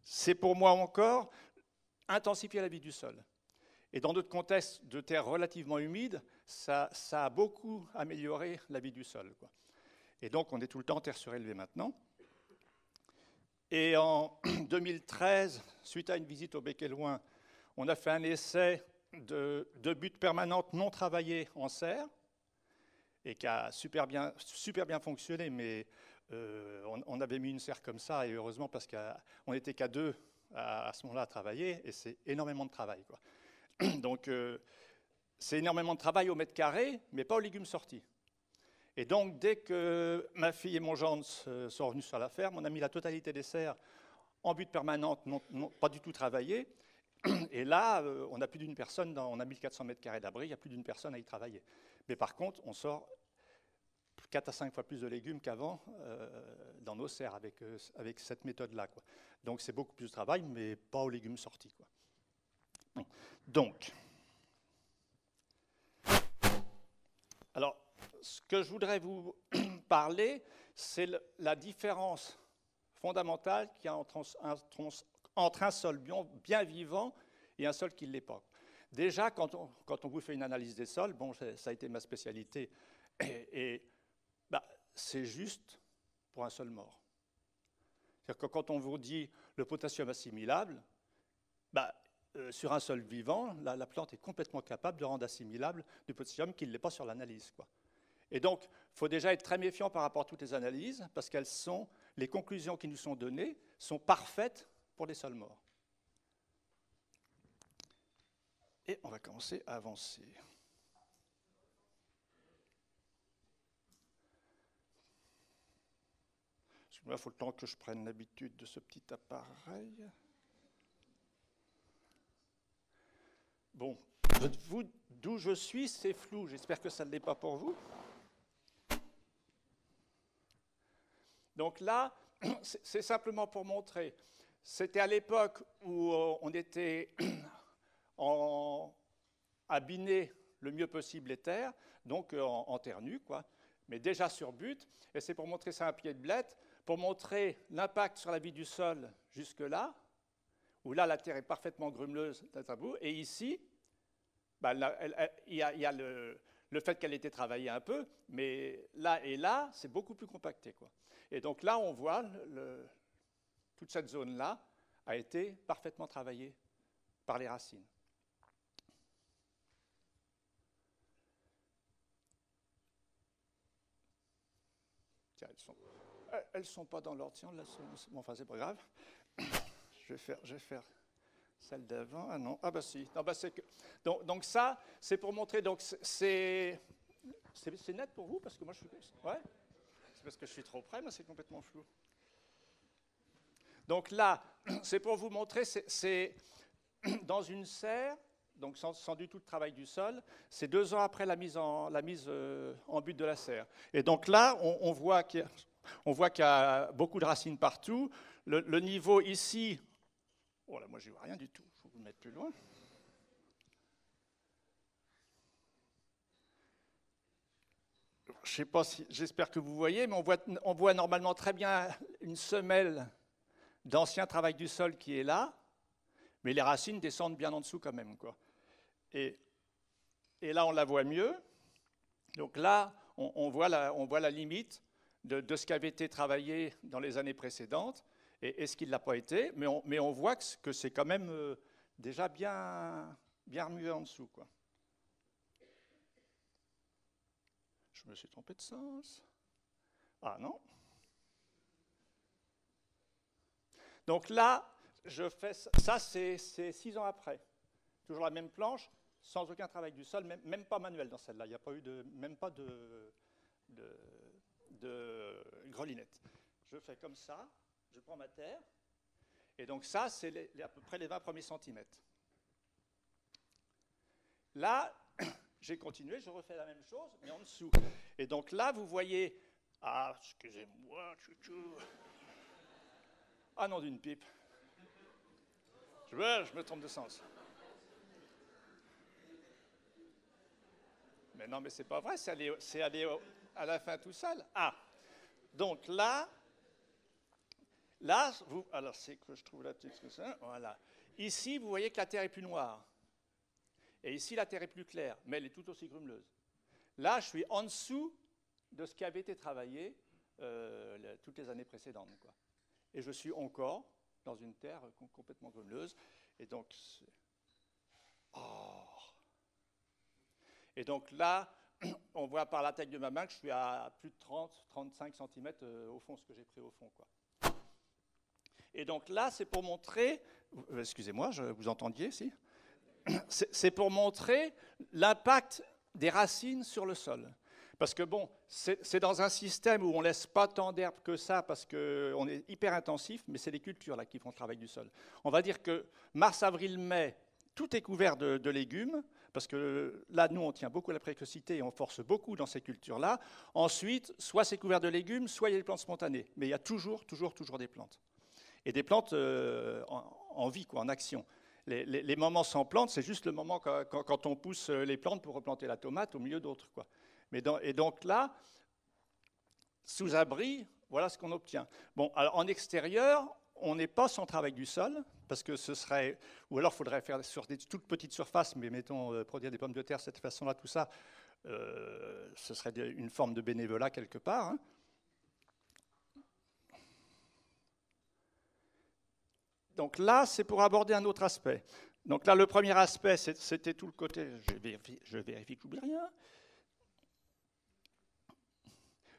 c'est pour moi encore intensifier la vie du sol. Et dans d'autres contextes de terre relativement humide, ça, a beaucoup amélioré la vie du sol. Quoi. Et donc, on est tout le temps terre surélevée maintenant. Et en 2013, (clears throat) suite à une visite au bec loin on a fait un essai de, de butte permanente non travaillée en serre, et qui a super bien, super bien fonctionné, mais euh, on, avait mis une serre comme ça, et heureusement, parce qu'on n'était qu'à deux à, ce moment-là à travailler, et c'est énormément de travail. Quoi. (clears throat) Donc, euh, c'est énormément de travail au mètre carré, mais pas aux légumes sortis. Et donc, dès que ma fille et mon gendre sont revenus sur la ferme, on a mis la totalité des serres en but permanente, pas du tout travaillées. (clears throat) Et là, euh, on a plus d'une personne, dans, on a 1400 mètres carrés d'abri, il y a plus d'une personne à y travailler. Mais par contre, on sort 4 à 5 fois plus de légumes qu'avant euh, dans nos serres avec, euh, avec cette méthode-là. Donc c'est beaucoup plus de travail, mais pas aux légumes sortis. Quoi. Donc, Alors, ce que je voudrais vous (clears throat) parler, c'est la différence fondamentale qu'il y a entre un, sol bien vivant et un sol qui ne l'est pas. Déjà, quand on, quand on, vous fait une analyse des sols, bon, ça a été ma spécialité, et, bah, c'est juste pour un sol mort. C'est-à-dire que quand on vous dit le potassium assimilable, bah, euh, sur un sol vivant, la, plante est complètement capable de rendre assimilable du potassium qui ne l'est pas sur l'analyse. Et donc, il faut déjà être très méfiant par rapport à toutes les analyses, parce qu'elles sont, les conclusions qui nous sont données sont parfaites pour les sols morts. Et on va commencer à avancer. Il faut le temps que je prenne l'habitude de ce petit appareil. Bon, d'où je suis, c'est flou. J'espère que ça ne l'est pas pour vous. Donc là, c'est simplement pour montrer. C'était à l'époque où euh, on était (clears throat) en abîné le mieux possible les terres, donc euh, en, en terre nue, quoi, mais déjà sur but. Et c'est pour montrer ça un pied de blette, pour montrer l'impact sur la vie du sol jusque-là, où là, la Terre est parfaitement grumeleuse d'un et ici, bah, il, y a, le, fait qu'elle ait été travaillée un peu, mais là et là, c'est beaucoup plus compacté. Quoi. Et donc là, on voit toute cette zone-là a été parfaitement travaillée par les racines. Tiens, elles ne sont, pas dans l'ordre, si on l'a, enfin c'est pas grave. Je vais faire, je faire celle d'avant. Ah non, ah bah si. bah que... donc, ça, c'est pour montrer. Donc c'est net pour vous parce que moi je suis. Ouais. C'est parce que je suis trop près, mais c'est complètement flou. Donc là, (clears throat) c'est pour vous montrer, c'est (clears throat) dans une serre, donc sans, du tout le travail du sol, c'est deux ans après la mise en, la mise, euh, en but de la serre. Et donc là, on, on voit qu'il y, a beaucoup de racines partout. le niveau ici, Oh moi, je vois rien du tout. je vais vous mettre plus loin. Je pas j'espère que vous voyez, mais on voit, normalement très bien une semelle d'ancien travail du sol qui est là, mais les racines descendent bien en dessous quand même. Et, là, on la voit mieux. Donc là, on, voit, la, limite de, de ce qui avait été travaillé dans les années précédentes et est-ce qu'il ne l'a pas été mais on, voit que c'est quand même euh, déjà bien, bien remué en dessous. Quoi. Je me suis trompé de sens. Ah non. Donc là, je fais ça, c'est six ans après. Toujours la même planche, sans aucun travail du sol, même, même pas manuel dans celle-là. Il n'y a pas eu de, même pas de, de grelinette. Je fais comme ça, je prends ma terre, et donc ça, c'est à peu près les 20 premiers centimètres. Là, (coughs) j'ai continué, je refais la même chose, mais en dessous. Et donc là, vous voyez... Ah, excusez-moi, chouchou. Ah non, d'une pipe. Je, veux, je me trompe de sens. Mais non, mais c'est pas vrai, c'est aller, aller, à la fin tout seul. Ah, donc là, Là, vous, alors c'est que je trouve la petite voilà. Ici, vous voyez que la Terre est plus noire. Et ici, la Terre est plus claire, mais elle est tout aussi grumeleuse. Là, je suis en dessous de ce qui avait été travaillé euh, toutes les années précédentes. Quoi. Et je suis encore dans une Terre complètement grumeleuse. Et donc, oh. Et donc là, (clears throat) on voit par la taille de ma main que je suis à plus de 30, 35 cm au fond, ce que j'ai pris au fond. Quoi. Et donc là, c'est pour montrer, euh, excusez-moi, vous entendiez, si C'est pour montrer l'impact des racines sur le sol. Parce que bon, c'est dans un système où on laisse pas tant d'herbes que ça parce qu'on est hyper intensif, mais c'est les cultures là qui font le travail du sol. On va dire que mars, avril, mai, tout est couvert de, de légumes parce que euh, là, nous, on tient beaucoup à la précocité et on force beaucoup dans ces cultures-là. Ensuite, soit c'est couvert de légumes, soit il y a des plantes spontanées, mais il y a toujours, toujours, toujours des plantes et des plantes euh, en, vie, quoi, en action. Les, moments sans plantes, c'est juste le moment quand, on pousse euh, les plantes pour replanter la tomate au milieu d'autres. Quoi. Mais et donc là, sous abri, voilà ce qu'on obtient. Bon, alors en extérieur, on n'est pas sans travail du sol, parce que ce serait, ou alors il faudrait faire sur des toutes petites surfaces, mais mettons euh, produire des pommes de terre de cette façon-là, tout ça, ce serait une forme de bénévolat quelque part. Hein. Donc là, c'est pour aborder un autre aspect. Donc là, le premier aspect, c'était tout le côté, je vérifie, je vérifie rien.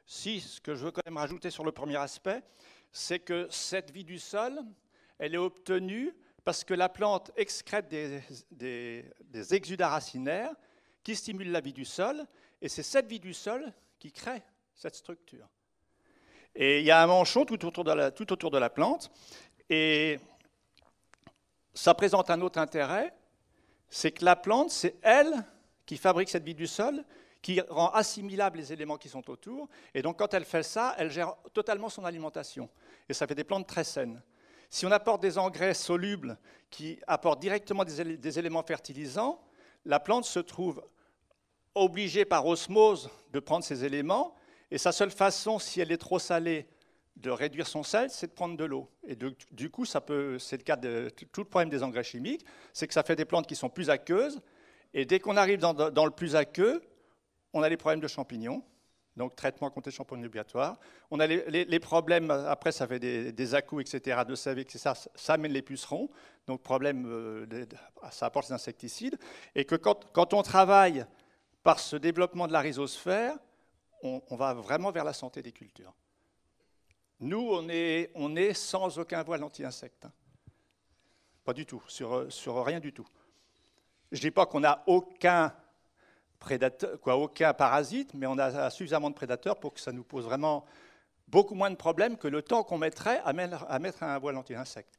Si, ce que je veux quand même rajouter sur le premier aspect, c'est que cette vie du sol, elle est obtenue parce que la plante excrète des, des, exudats racinaires qui stimulent la vie du sol, et c'est cette vie du sol qui crée cette structure. Et il y a un manchon tout autour de la, tout autour de la plante, et ça présente un autre intérêt, c'est que la plante, c'est elle qui fabrique cette vie du sol, qui rend assimilables les éléments qui sont autour. Et donc, quand elle fait ça, elle gère totalement son alimentation. Et ça fait des plantes très saines. Si on apporte des engrais solubles qui apportent directement des éléments fertilisants, la plante se trouve obligée par osmose de prendre ces éléments. Et sa seule façon, si elle est trop salée, de réduire son sel, c'est de prendre de l'eau. Et du coup, ça peut, c'est le cas de tout le problème des engrais chimiques, c'est que ça fait des plantes qui sont plus aqueuses. Et dès qu'on arrive dans, le plus aqueux, on a les problèmes de champignons, donc traitement contre les champignons obligatoires. On a les, problèmes, après, ça fait des, des etc., de savez que ça, ça amène les pucerons. Donc, problème, euh, ça apporte des insecticides. Et que quand, on travaille par ce développement de la rhizosphère, on va vraiment vers la santé des cultures. Nous, on est, sans aucun voile anti-insecte. Hein. Pas du tout, sur, rien du tout. Je ne dis pas qu'on n'a aucun, prédateur, quoi, aucun parasite, mais on a suffisamment de prédateurs pour que ça nous pose vraiment beaucoup moins de problèmes que le temps qu'on mettrait à mettre, à mettre un voile anti-insecte.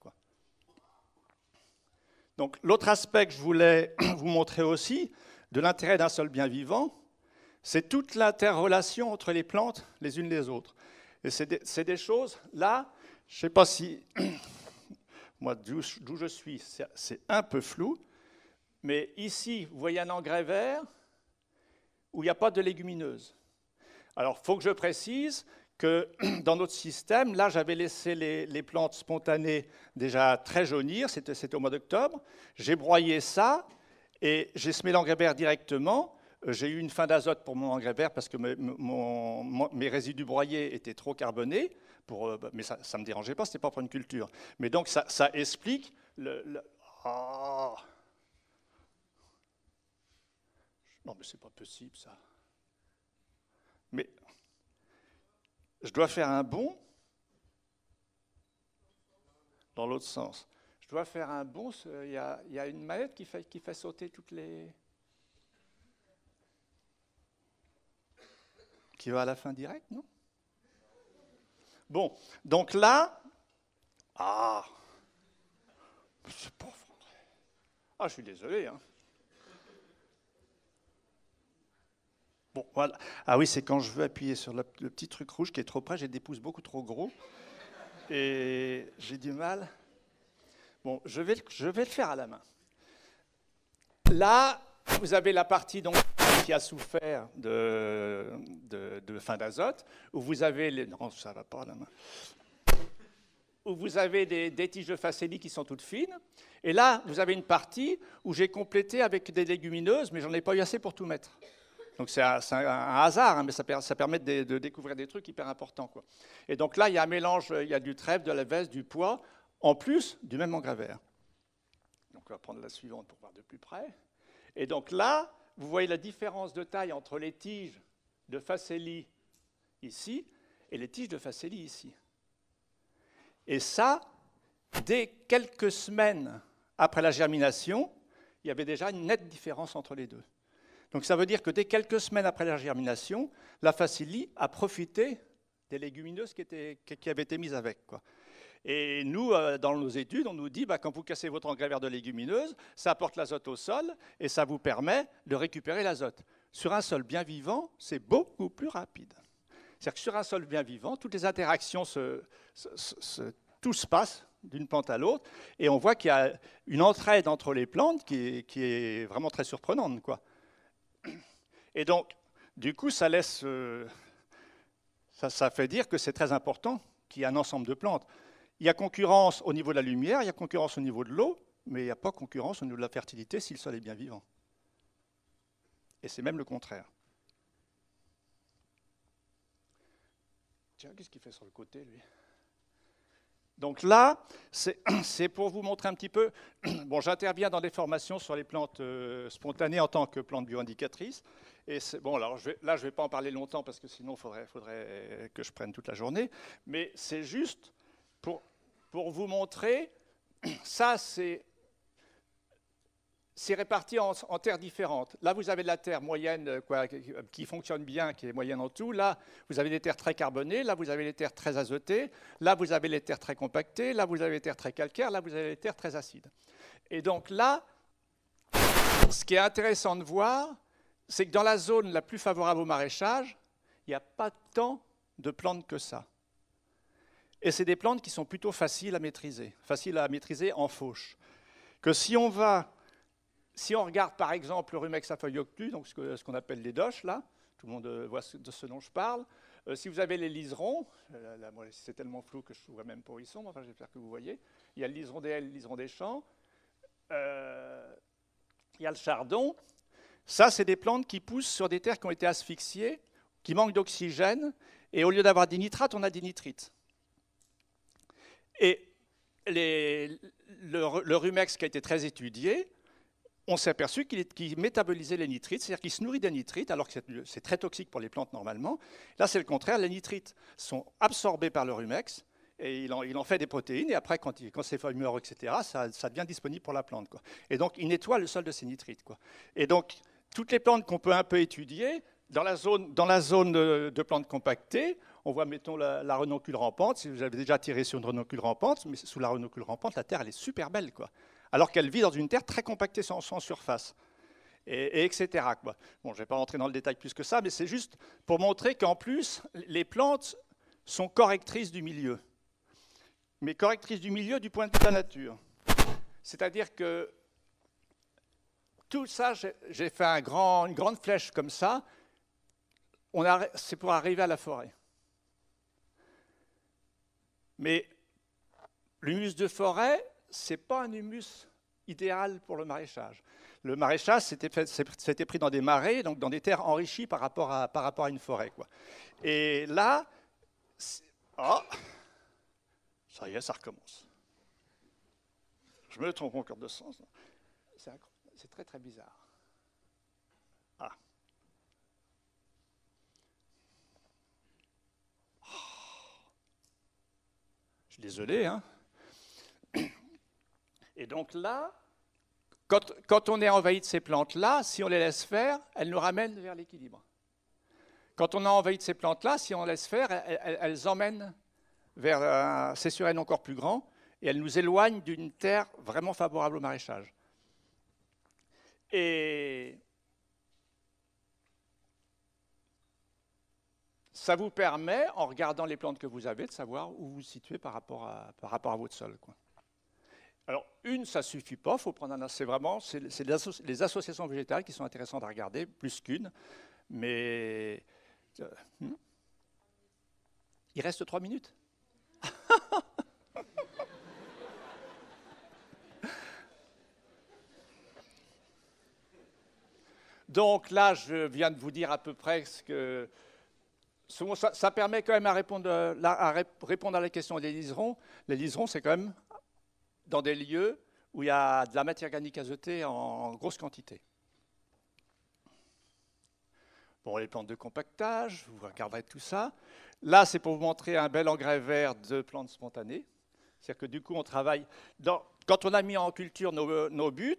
Donc l'autre aspect que je voulais (clears throat) vous montrer aussi de l'intérêt d'un seul bien vivant, c'est toute l'interrelation entre les plantes les unes les autres. Et c'est des, choses, là, je ne sais pas si, (coughs) moi, d'où je suis, c'est un peu flou, mais ici, vous voyez un engrais vert où il n'y a pas de légumineuse. Alors, il faut que je précise que (coughs) dans notre système, là, j'avais laissé les, les, plantes spontanées déjà très jaunir, c'était au mois d'octobre. J'ai broyé ça et j'ai semé l'engrais vert directement. Euh, j'ai eu une fin d'azote pour mon engrais vert parce que mes, résidus broyés étaient trop carbonés, pour, euh, bah, mais ça ne me dérangeait pas, c'était pas pour une culture. Mais donc ça, explique le... Ah. Non mais c'est pas possible ça. Mais je dois faire un bond dans l'autre sens. Je dois faire un bond, il y, a, une mallette qui fait, qui fait sauter toutes les... qui va à la fin directe, non Bon, donc là, ah, ah je suis désolé. Hein. Bon, voilà. Ah oui, c'est quand je veux appuyer sur le, petit truc rouge qui est trop près, j'ai des pouces beaucoup trop gros et j'ai du mal. Bon, je vais, je vais le faire à la main. Là, vous avez la partie donc qui a souffert de, de, fin d'azote, où vous avez Non, ça va pas, Où vous avez des, tiges de facélie qui sont toutes fines. Et là, vous avez une partie où j'ai complété avec des légumineuses, mais j'en ai pas eu assez pour tout mettre. Donc c'est un, hasard, hein, mais ça, ça permet de, découvrir des trucs hyper importants. Quoi. Et donc là, il y a un mélange, il y a du trèfle, de la veste, du pois, en plus du même engrais Donc on va prendre la suivante pour voir de plus près. Et donc là, vous voyez la différence de taille entre les tiges de facélie ici et les tiges de facélie ici. Et ça, dès quelques semaines après la germination, il y avait déjà une nette différence entre les deux. Donc ça veut dire que dès quelques semaines après la germination, la facélie a profité des légumineuses qui, qui avaient été mises avec. Quoi. Et nous, euh, dans nos études, on nous dit, bah, quand vous cassez votre engrais vert de légumineuse, ça apporte l'azote au sol et ça vous permet de récupérer l'azote. Sur un sol bien vivant, c'est beaucoup plus rapide. C'est-à-dire que sur un sol bien vivant, toutes les interactions, tout se passe d'une plante à l'autre, et on voit qu'il y a une entraide entre les plantes qui est, vraiment très surprenante. Et donc, du coup, ça laisse... Euh, ça fait dire que c'est très important qu'il y ait un ensemble de plantes. Il y a concurrence au niveau de la lumière, il y a concurrence au niveau de l'eau, mais il n'y a pas concurrence au niveau de la fertilité si le sol est bien vivant. Et c'est même le contraire. Tiens, qu'est-ce qu'il fait sur le côté, lui donc là, (clears throat) c'est pour vous montrer un petit peu. (clears throat) Bon, j'interviens dans des formations sur les plantes euh, spontanées en tant que plante bioindicatrices. Et bon, alors là, je ne vais pas en parler longtemps parce que sinon, il faudrait, faudrait, que je prenne toute la journée. Mais c'est juste pour pour vous montrer, (clears throat) ça c'est c'est réparti en, terres différentes. Là, vous avez de la terre moyenne euh, euh, qui fonctionne bien, qui est moyenne en tout. Là, vous avez des terres très carbonées. Là, vous avez des terres très azotées. Là, vous avez les terres très compactées. Là, vous avez des terres très calcaires. Là, vous avez des terres très acides. Et donc là, ce qui est intéressant de voir, c'est que dans la zone la plus favorable au maraîchage, il n'y a pas tant de plantes que ça. Et c'est des plantes qui sont plutôt faciles à maîtriser, faciles à maîtriser en fauche. Que si on va, si on regarde par exemple le rumex feuilles donc ce qu'on appelle les doches là, tout le monde euh, voit de ce dont je parle. Euh, si vous avez les liserons, euh, c'est tellement flou que je vois même pour sont, enfin j'espère que vous voyez. Il y a le liseron des ailes, le liseron des champs. il y a le chardon. Ça, c'est des plantes qui poussent sur des terres qui ont été asphyxiées, qui manquent d'oxygène, et au lieu d'avoir des nitrates, on a des nitrites. Et le, rumex qui a été très étudié, on s'est aperçu qu'il métabolisait les nitrites, c'est-à-dire qu'il se nourrit des nitrites, alors que c'est très toxique pour les plantes normalement. Là, c'est le contraire, les nitrites sont absorbés par le rumex, et il en, fait des protéines, et après, quand, c'est quand etc., ça, ça, devient disponible pour la plante. Et donc, il nettoie le sol de ces nitrites. Et donc, toutes les plantes qu'on peut un peu étudier, dans la zone, de plantes compactées, on voit, mettons, la, renoncule rampante. Si vous avez déjà tiré sur une renoncule rampante, mais sous la renoncule rampante, la Terre, elle est super belle, quoi. Alors qu'elle vit dans une Terre très compactée sans, surface. Et, etc. Bon, je ne vais pas rentrer dans le détail plus que ça, mais c'est juste pour montrer qu'en plus, les plantes sont correctrices du milieu. Mais correctrices du milieu du point de vue de la nature. C'est-à-dire que tout ça, j'ai fait une grande flèche comme ça, c'est pour arriver à la forêt. Mais l'humus de forêt, ce n'est pas un humus idéal pour le maraîchage. Le maraîchage, c'était pris dans des marais, donc dans des terres enrichies par rapport à, par rapport à une forêt. Quoi. Et là, oh, ça y est, ça recommence. Je me trompe encore de sens. C'est très très bizarre. Je suis désolé. Hein. Et donc là, quand, on est envahi de ces plantes-là, si on les laisse faire, elles nous ramènent vers l'équilibre. Quand on a envahi de ces plantes-là, si on les laisse faire, elles, emmènent vers un cessurène encore plus grand et elles nous éloignent d'une terre vraiment favorable au maraîchage. Et ça vous permet, en regardant les plantes que vous avez, de savoir où vous vous situez par rapport à, par rapport à votre sol. Alors, une, ça ne suffit pas, faut prendre un. C'est vraiment c'est les associations végétales qui sont intéressantes à regarder, plus qu'une. Mais. Euh, hmm? Il reste trois minutes (laughs) Donc là, je viens de vous dire à peu près ce que ça, permet quand même à euh, répondre, à, la question des liserons. Les liserons, c'est quand même dans des lieux où il y a de la matière organique azotée en grosse quantité. Bon, les plantes de compactage, vous regarderez tout ça. Là, c'est pour vous montrer un bel engrais vert de plantes spontanées. cest dire que du coup, on travaille. Quand on a mis en culture nos, euh, buts,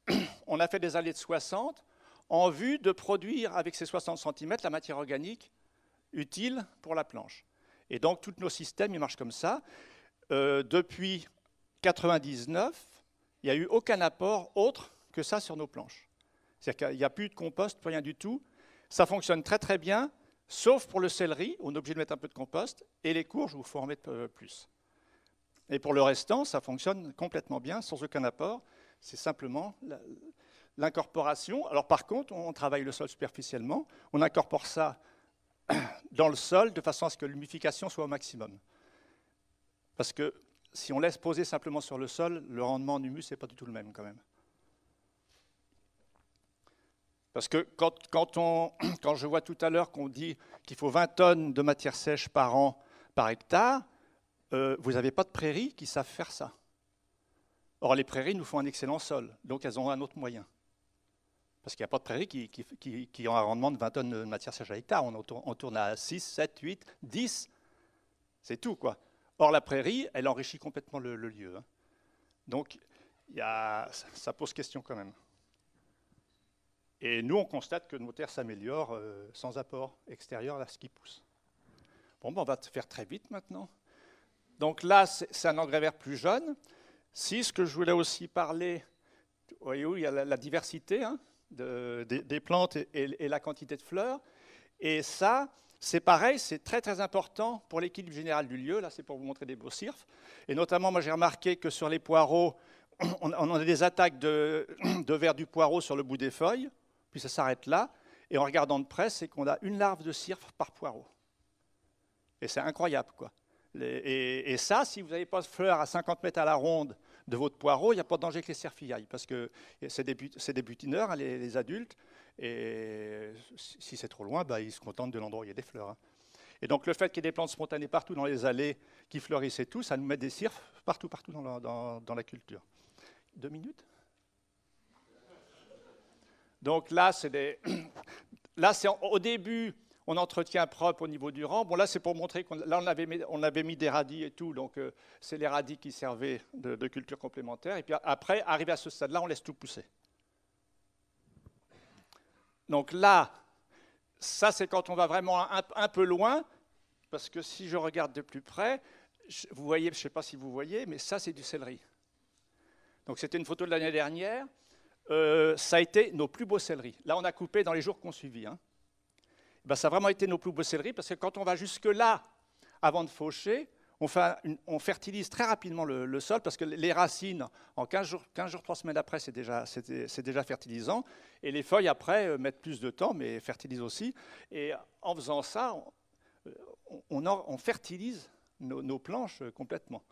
(clears throat) on a fait des allées de 60 en vue de produire avec ces 60 cm la matière organique utile pour la planche. Et donc, tous nos systèmes, ils marchent comme ça. Euh, depuis 1999, il n'y a eu aucun apport autre que ça sur nos planches. C'est-à-dire qu'il n'y a plus de compost, rien du tout. Ça fonctionne très très bien, sauf pour le céleri, on est obligé de mettre un peu de compost, et les courges, où il faut en mettre euh, plus. Et pour le restant, ça fonctionne complètement bien, sans aucun apport. C'est simplement l'incorporation. Alors par contre, on travaille le sol superficiellement, on incorpore ça dans le sol de façon à ce que l'humification soit au maximum. Parce que si on laisse poser simplement sur le sol, le rendement en humus n'est pas du tout le même quand même. Parce que quand, quand, on, (clears throat) quand je vois tout à l'heure qu'on dit qu'il faut 20 tonnes de matière sèche par an par hectare, euh, vous n'avez pas de prairies qui savent faire ça. Or, les prairies nous font un excellent sol, donc elles ont un autre moyen parce qu'il n'y a pas de prairies qui, qui, ont un rendement de 20 tonnes de matière sèche à l'hectare. On, tourne à 6, 7, 8, 10. C'est tout, quoi. Or, la prairie, elle enrichit complètement le, lieu. Hein. Donc, y a, ça pose question quand même. Et nous, on constate que nos terres s'améliorent euh, sans apport extérieur à ce qui pousse. Bon, ben, on va faire très vite maintenant. Donc là, c'est un engrais vert plus jeune. Si ce que je voulais aussi parler, voyez où il y a la, diversité, hein des, plantes et, la quantité de fleurs. Et ça, c'est pareil, c'est très très important pour l'équilibre général du lieu. Là, c'est pour vous montrer des beaux cirfs. Et notamment, moi j'ai remarqué que sur les poireaux, (clears throat) on, a des attaques (clears throat) de, vers du poireau sur le bout des feuilles, puis ça s'arrête là. Et en regardant de près, c'est qu'on a une larve de cirf par poireau. Et c'est incroyable, quoi. Et, ça, si vous n'avez pas de fleurs à 50 mètres à la ronde de votre poireau, il n'y a pas de danger que les cerfs y parce que c'est des, butineurs, les, adultes, et si c'est trop loin, bah, ils se contentent de l'endroit où il y a des fleurs. Hein. Et donc le fait qu'il y ait des plantes spontanées partout dans les allées qui fleurissent et tout, ça nous met des cirfs partout, partout dans la, culture. Deux minutes Donc là, c'est (coughs) Là, c'est au début, on entretient propre au niveau du rang. Bon, là, c'est pour montrer qu'on avait, mis, on avait mis des radis et tout, donc euh, c'est les radis qui servaient de, culture complémentaire. Et puis après, arrivé à ce stade-là, on laisse tout pousser. Donc là, ça, c'est quand on va vraiment un, peu loin, parce que si je regarde de plus près, je, vous voyez, je ne sais pas si vous voyez, mais ça, c'est du céleri. Donc c'était une photo de l'année dernière. Euh, ça a été nos plus beaux céleris. Là, on a coupé dans les jours qu'on suivit. Hein. Ben, ça a vraiment été nos plus beaux céleris, parce que quand on va jusque-là, avant de faucher, on, on fertilise très rapidement le, sol, parce que les racines, en 15 jours, 15 jours 3 semaines après, c'est déjà, déjà, fertilisant, et les feuilles après euh, mettent plus de temps, mais fertilisent aussi. Et euh, en faisant ça, on, euh, on, fertilise nos, nos planches complètement.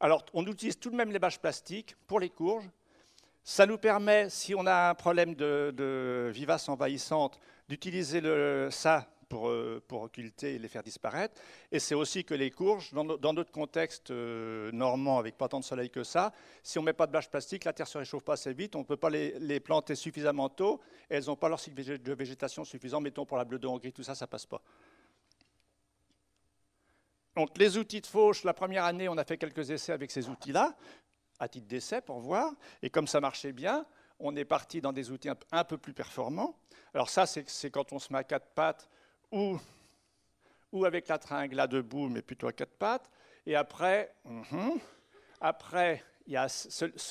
Alors, on utilise tout de même les bâches plastiques pour les courges, ça nous permet, si on a un problème de, vivace envahissante, d'utiliser ça pour, euh, pour, occulter et les faire disparaître. Et c'est aussi que les courges, dans, dans notre contexte euh, normand, avec pas tant de soleil que ça, si on ne met pas de bâche plastique, la terre ne se réchauffe pas assez vite, on ne peut pas les, planter suffisamment tôt, et elles n'ont pas leur cycle de végétation suffisant, mettons pour la bleue de Hongrie, tout ça, ça ne passe pas. Donc les outils de fauche, la première année, on a fait quelques essais avec ces outils-là à titre d'essai pour voir. Et comme ça marchait bien, on est parti dans des outils un, peu plus performants. Alors ça, c'est quand on se met à quatre pattes ou, ou avec la tringle là debout mais plutôt à quatre pattes. Et après, mm-hmm, après il y a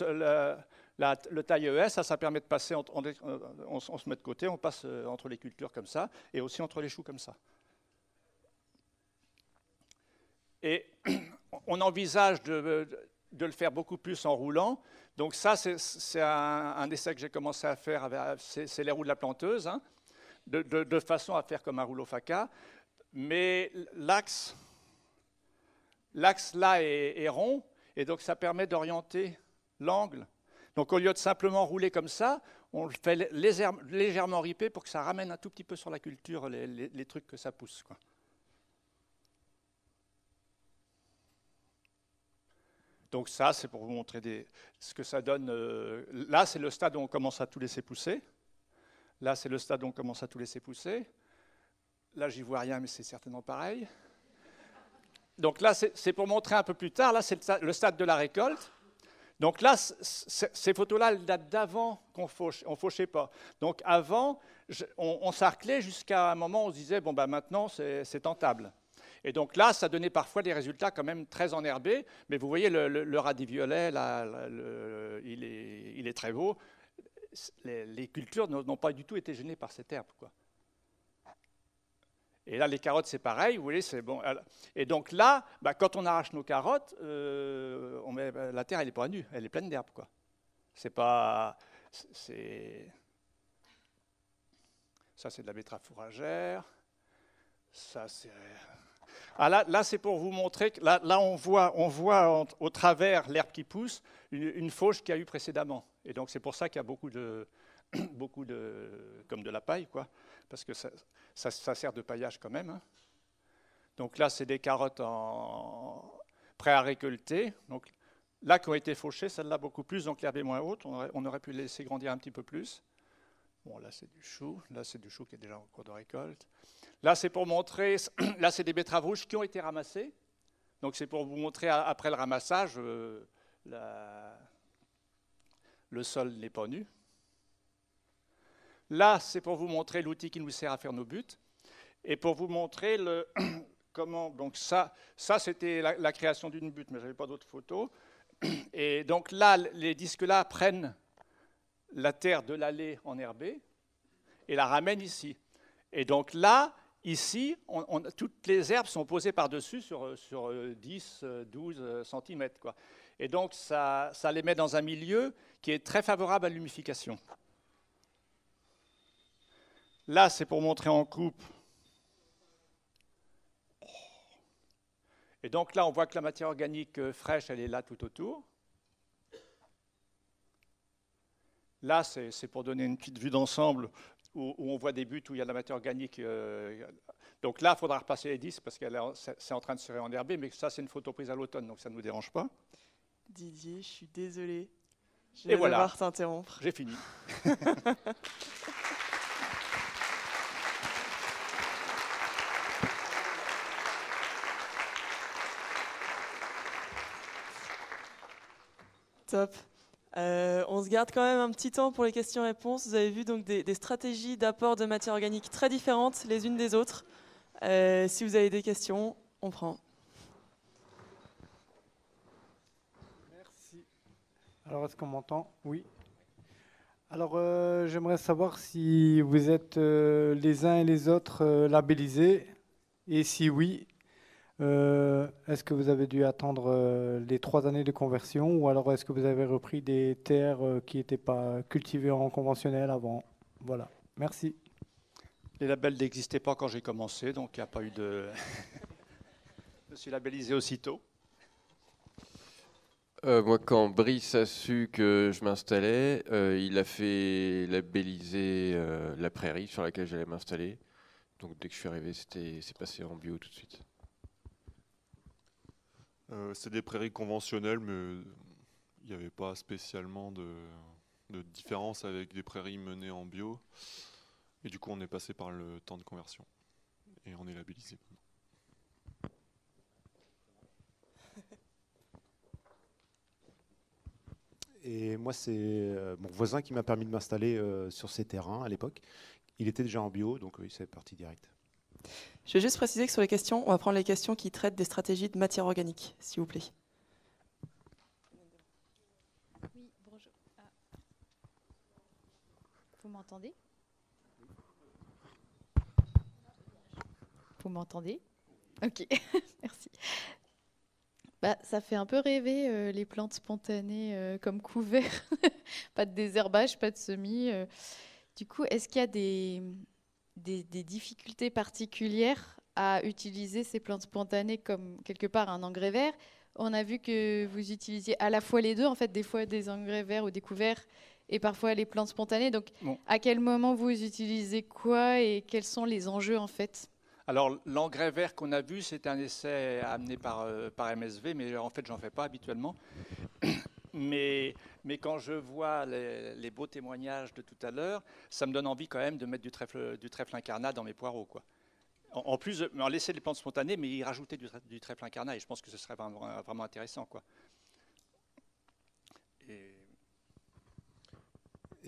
le, taille ES, ça, ça permet de passer, on, se met de côté, on passe euh, entre les cultures comme ça, et aussi entre les choux comme ça. Et (clears throat) on envisage de de le faire beaucoup plus en roulant. Donc ça, c'est un, essai que j'ai commencé à faire, c'est les roues de la planteuse, hein, de, façon à faire comme un rouleau faca. Mais l'axe, l'axe là est, rond, et donc ça permet d'orienter l'angle. Donc au lieu de simplement rouler comme ça, on le fait légèrement ripé pour que ça ramène un tout petit peu sur la culture les, trucs que ça pousse. Donc ça, c'est pour vous montrer ce que ça donne. Euh, là, c'est le stade où on commence à tout laisser pousser. Là, c'est le stade où on commence à tout laisser pousser. Là, j'y vois rien, mais c'est certainement pareil. Donc là, c'est pour montrer un peu plus tard. Là, c'est le stade de la récolte. Donc là, ces photos-là, elles datent d'avant qu'on fauche, on fauchait pas. Donc avant, on, on s'arclait jusqu'à un moment où on se disait, bon, ben maintenant, c'est tentable. Et donc là, ça donnait parfois des résultats quand même très enherbés. Mais vous voyez, le, le, violet, il, est, il, est, très beau. Les, cultures n'ont pas du tout été gênées par cette herbe. Quoi. Et là, les carottes, c'est pareil, vous voyez, c'est bon. Et donc là, bah, quand on arrache nos carottes, euh, on met, bah, la terre, elle n'est pas nue, elle est pleine d'herbe, quoi. C'est pas... C'est... Ça, c'est de la betterave fourragère. Ça, c'est ah, là, c'est pour vous montrer que là, on voit, on voit au travers l'herbe qui pousse une, fauche qu'il y a eu précédemment. Et donc c'est pour ça qu'il y a beaucoup de, (coughs) comme de la paille, quoi, parce que ça, sert de paillage quand même. Hein. Donc là, c'est des carottes en... prêtes à récolter. Donc là, qui ont été fauchées, celle là beaucoup plus, donc l'herbe est moins haute. On aurait, on aurait pu laisser grandir un petit peu plus. Bon, là, c'est du chou. Là, c'est du chou qui est déjà en cours de récolte. Là, c'est pour montrer. (clears throat) Là, c'est des betteraves rouges qui ont été ramassées. Donc, c'est pour vous montrer après le ramassage, euh, le sol n'est pas nu. Là, c'est pour vous montrer l'outil qui nous sert à faire nos buts. Et pour vous montrer le, (clears throat) comment. Donc, ça, ça c'était la, création d'une butte, mais je n'avais pas d'autres photos. (clears throat) Et donc, là, les disques-là prennent la terre de l'allée en herbe et la ramène ici. Et donc là, ici, toutes les herbes sont posées par-dessus sur, sur 10, 12 cm. Quoi. Et donc ça, ça les met dans un milieu qui est très favorable à l'humification. Là, c'est pour montrer en coupe. Et donc là, on voit que la matière organique euh, fraîche, elle est là tout autour. Là, c'est pour donner une petite vue d'ensemble où, on voit des buts où il y a de la matière organique. Euh, donc là, il faudra repasser les 10 parce que c'est en train de se réenherber, mais ça, c'est une photo prise à l'automne, donc ça ne nous dérange pas. Didier, je suis désolé. Je vais Et voilà. J'ai fini. (laughs) Top. Euh, on se garde quand même un petit temps pour les questions-réponses. Vous avez vu donc des, stratégies d'apport de matière organique très différentes les unes des autres. Euh, si vous avez des questions, on prend. Merci. Alors, est-ce qu'on m'entend Oui. Alors, euh, j'aimerais savoir si vous êtes les uns et les autres labellisés, et si oui, euh, est-ce que vous avez dû attendre euh, les trois années de conversion ou alors est-ce que vous avez repris des terres euh, qui n'étaient pas cultivées en conventionnel avant Voilà, merci. Les labels n'existaient pas quand j'ai commencé, donc il n'y a pas eu de... (laughs) Je suis labellisé aussitôt. moi, quand Brice a su que je m'installais, il a fait labelliser la prairie sur laquelle j'allais m'installer. Donc dès que je suis arrivé, c'est passé en bio tout de suite. Euh, c'est des prairies conventionnelles, mais il n'y avait pas spécialement de, différence avec des prairies menées en bio. Et du coup, on est passé par le temps de conversion et on est labellisé (laughs) Et moi, c'est euh, mon voisin qui m'a permis de m'installer euh, sur ces terrains à l'époque. Il était déjà en bio, donc il c'est parti direct. Je vais juste préciser que sur les questions, on va prendre les questions qui traitent des stratégies de matière organique, s'il vous plaît. Oui, bonjour. Ah. Vous m'entendez Vous m'entendez Ok, (laughs) merci. Bah, ça fait un peu rêver euh, les plantes spontanées euh, comme couverts. (laughs) pas de désherbage, pas de semis. Euh. Du coup, est-ce qu'il y a des, des, difficultés particulières à utiliser ces plantes spontanées comme quelque part un engrais vert. On a vu que vous utilisiez à la fois les deux, en fait, des fois des engrais verts ou découverts et parfois les plantes spontanées. Donc, à quel moment vous utilisez quoi et quels sont les enjeux en fait alors l'engrais vert qu'on a vu, c'est un essai amené par, euh, par MSV, mais en fait j'en fais pas habituellement. (clears throat) Mais mais quand je vois les, beaux témoignages de tout à l'heure, ça me donne envie quand même de mettre du trèfle, du trèfle incarnat dans mes poireaux. Quoi. En, plus, en laisser les plantes spontanées, mais y rajouter du, trèfle incarnat, et je pense que ce serait vraiment, intéressant. Quoi. Et...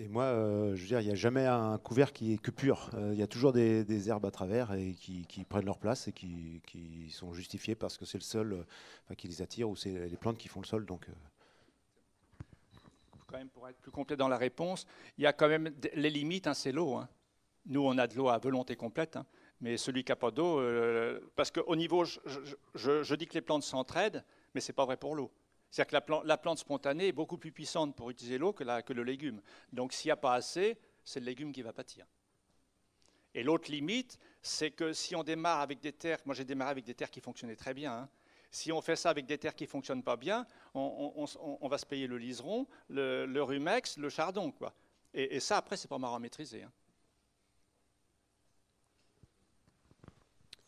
moi, euh, je veux dire, il n'y a jamais un couvert qui est que pur. Euh, il y a toujours des, herbes à travers et qui, prennent leur place et qui, sont justifiées parce que c'est le sol euh, qui les attire ou c'est les plantes qui font le sol. Donc, pour être plus complet dans la réponse, il y a quand même les limites, hein, c'est l'eau. Hein. Nous, on a de l'eau à volonté complète, hein. mais celui qui n'a pas d'eau, euh, parce qu'au niveau, je, dis que les plantes s'entraident, mais ce n'est pas vrai pour l'eau. C'est-à-dire que la plante, spontanée est beaucoup plus puissante pour utiliser l'eau que, que, le légume. Donc s'il n'y a pas assez, c'est le légume qui va pâtir. Et l'autre limite, c'est que si on démarre avec des terres, moi j'ai démarré avec des terres qui fonctionnaient très bien, si on fait ça avec des terres qui ne fonctionnent pas bien, on, va se payer le liseron, le, rumex, le chardon. Quoi. Et, ça, après, c'est pas marrant à maîtriser. Hein.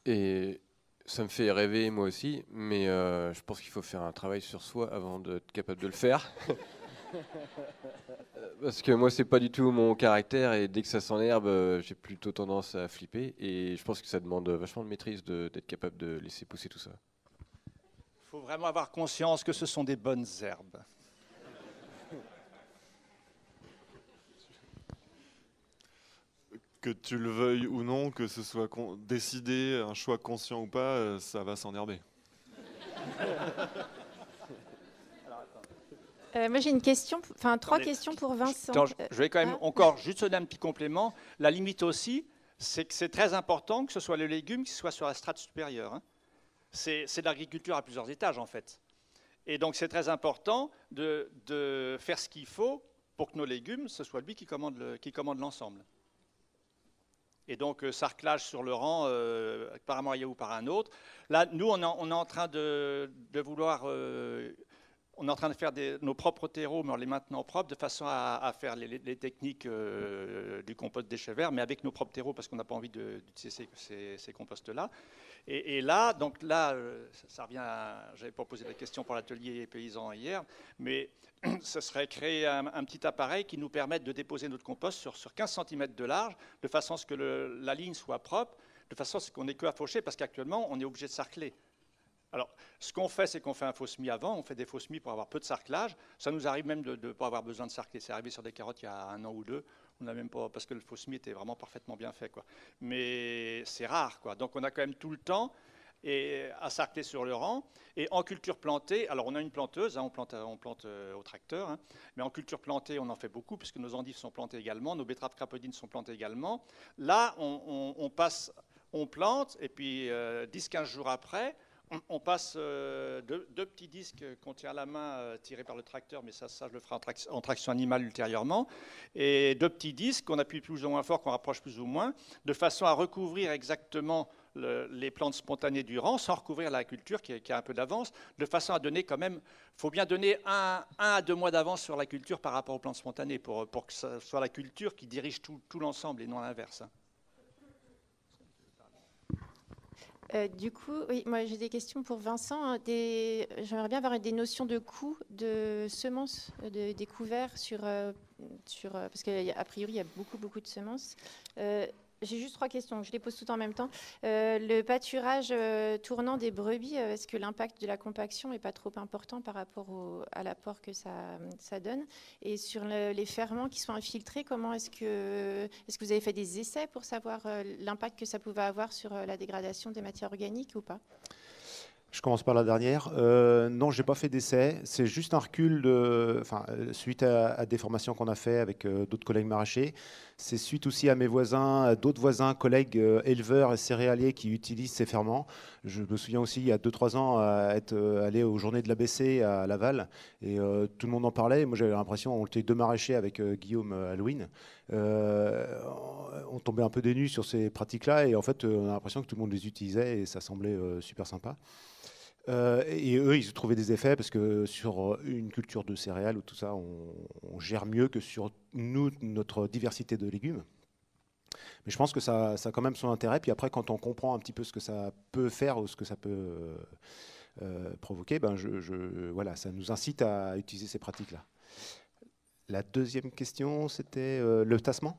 Et ça me fait rêver, moi aussi, mais euh, je pense qu'il faut faire un travail sur soi avant d'être capable de le faire. (laughs) Euh, parce que moi, c'est pas du tout mon caractère, et dès que ça s'enherbe, euh, j'ai plutôt tendance à flipper. Et je pense que ça demande vachement de maîtrise d'être capable de laisser pousser tout ça. Il faut vraiment avoir conscience que ce sont des bonnes herbes. que tu le veuilles ou non, que ce soit décidé, un choix conscient ou pas, euh, ça va s'enherber. Euh, moi, j'ai une question, enfin trois questions pour Vincent. je vais quand même euh, encore ah. juste donner un petit complément. La limite aussi, c'est que c'est très important que ce soit le légume qui soit sur la strate supérieure. Hein c'est l'agriculture à plusieurs étages, en fait. Et donc, c'est très important de, faire ce qu'il faut pour que nos légumes, ce soit lui qui commande l'ensemble. et donc, sarclage euh, sur le rang euh, par un moyen ou par un autre. Là, nous, on, est en train de, vouloir euh, on est en train de faire nos propres terreaux, mais on les maintenant propres, de façon à, faire les, techniques euh, du compost déchets verts, mais avec nos propres terreaux, parce qu'on n'a pas envie d'utiliser ces, ces composts-là. Et, là, donc là, euh, ça, revient J'avais posé la question pour l'atelier paysan hier, mais (clears throat) ce serait créer un, petit appareil qui nous permette de déposer notre compost sur, 15 cm de large, de façon à ce que la ligne soit propre, de façon à ce qu'on n'ait que à faucher, parce qu'actuellement, on est obligé de sarcler. Alors, ce qu'on fait, c'est qu'on fait un faux semis avant, on fait des faux semis pour avoir peu de sarclage. Ça nous arrive même de ne pas avoir besoin de sarcler. C'est arrivé sur des carottes il y a un an ou deux. On n'a même pas, parce que le faux semis était vraiment parfaitement bien fait. Quoi. Mais c'est rare. Quoi. Donc, on a quand même tout le temps et à sarcler sur le rang. Et en culture plantée, alors on a une planteuse, hein, on plante, on plante euh, au tracteur, hein. mais en culture plantée, on en fait beaucoup, puisque nos endives sont plantées également, nos betteraves crapaudines sont plantées également. Là, on, passe on plante, et puis 10-15 euh, jours après, on, passe euh, deux, petits disques qu'on tient à la main euh, tirés par le tracteur, mais ça, ça je le ferai en, traction animale ultérieurement. Et deux petits disques qu'on appuie plus ou moins fort, qu'on rapproche plus ou moins, de façon à recouvrir exactement les plantes spontanées du rang, sans recouvrir la culture qui, a un peu d'avance, de façon à donner quand même, il faut bien donner un, à deux mois d'avance sur la culture par rapport aux plantes spontanées, pour, que ce soit la culture qui dirige tout l'ensemble et non l'inverse. Hein. Euh, du coup, moi j'ai des questions pour Vincent. Hein. des... J'aimerais bien avoir des notions de coûts de semences, euh, de découverts sur, euh, sur parce qu'a priori il y a beaucoup beaucoup de semences. J'ai juste trois questions, je les pose tout en même temps. Euh, le pâturage euh, tournant des brebis, euh, est-ce que l'impact de la compaction n'est pas trop important par rapport à l'apport que ça, donne Et sur les ferments qui sont infiltrés, comment est-ce que, est ce que vous avez fait des essais pour savoir l'impact que ça pouvait avoir sur la dégradation des matières organiques ou pas je commence par la dernière. Euh, non, j'ai pas fait d'essai. C'est juste un recul de, enfin, euh, suite à, des formations qu'on a fait avec euh, d'autres collègues maraîchers. C'est suite aussi à mes voisins, d'autres voisins, collègues euh, éleveurs et céréaliers qui utilisent ces ferments. Je me souviens aussi il y a 2-3 ans à être allé aux journées de l'ABC à Laval et tout le monde en parlait. Moi j'avais l'impression on était deux maraîchers avec Guillaume Halloween. on tombait un peu des nues sur ces pratiques-là et en fait on a l'impression que tout le monde les utilisait et ça semblait super sympa. Euh, et eux, ils trouvaient des effets parce que sur euh, une culture de céréales ou tout ça, on, gère mieux que sur nous, notre diversité de légumes. Mais je pense que ça, a quand même son intérêt. Puis après, quand on comprend un petit peu ce que ça peut faire ou ce que ça peut euh, provoquer, ben je, voilà, ça nous incite à utiliser ces pratiques-là. La deuxième question, c'était le tassement.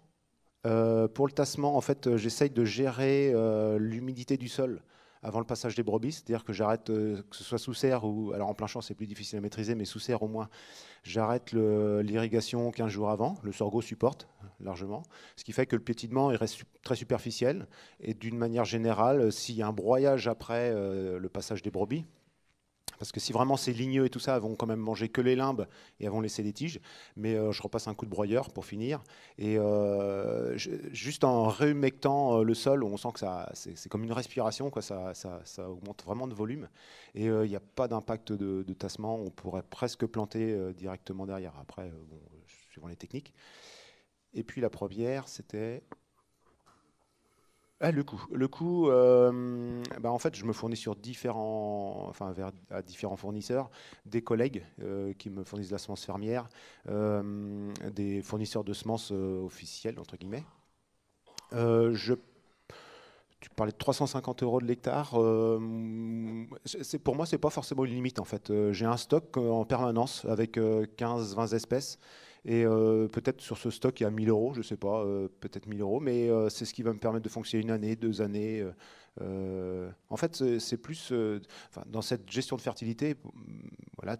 pour le tassement, en fait, j'essaye de gérer l'humidité du sol avant le passage des brebis, c'est-à-dire que j'arrête, euh, que ce soit sous serre ou, alors en plein champ c'est plus difficile à maîtriser, mais sous serre au moins, j'arrête l'irrigation 15 jours avant, le sorgho supporte euh, largement, ce qui fait que le piétinement il reste très superficiel, et d'une manière générale, euh, s'il y a un broyage après le passage des brebis, parce que si vraiment ces ligneux et tout ça vont quand même manger que les limbes et vont laisser des tiges, mais euh, je repasse un coup de broyeur pour finir, et euh, juste en réhumectant euh, le sol, on sent que ça, c'est comme une respiration, quoi, ça, ça, augmente vraiment de volume, et il n'y a pas d'impact de, tassement, on pourrait presque planter directement derrière, après, suivant les techniques. Et puis la première, c'était ah, le coût. Le coût, euh, bah, en fait, je me fournis sur différents, à différents fournisseurs, des collègues euh, qui me fournissent de la semence fermière, euh, des fournisseurs de semences officielles, entre guillemets. je tu parlais de 350 euros de l'hectare. pour moi, ce n'est pas forcément une limite, en fait. J'ai un stock en permanence avec 15-20 espèces. Et euh, peut-être sur ce stock, il y a 1000 euros, je ne sais pas, euh, peut-être 1000 euros, mais euh, c'est ce qui va me permettre de fonctionner une année, deux années. en fait, c'est plus dans cette gestion de fertilité, voilà.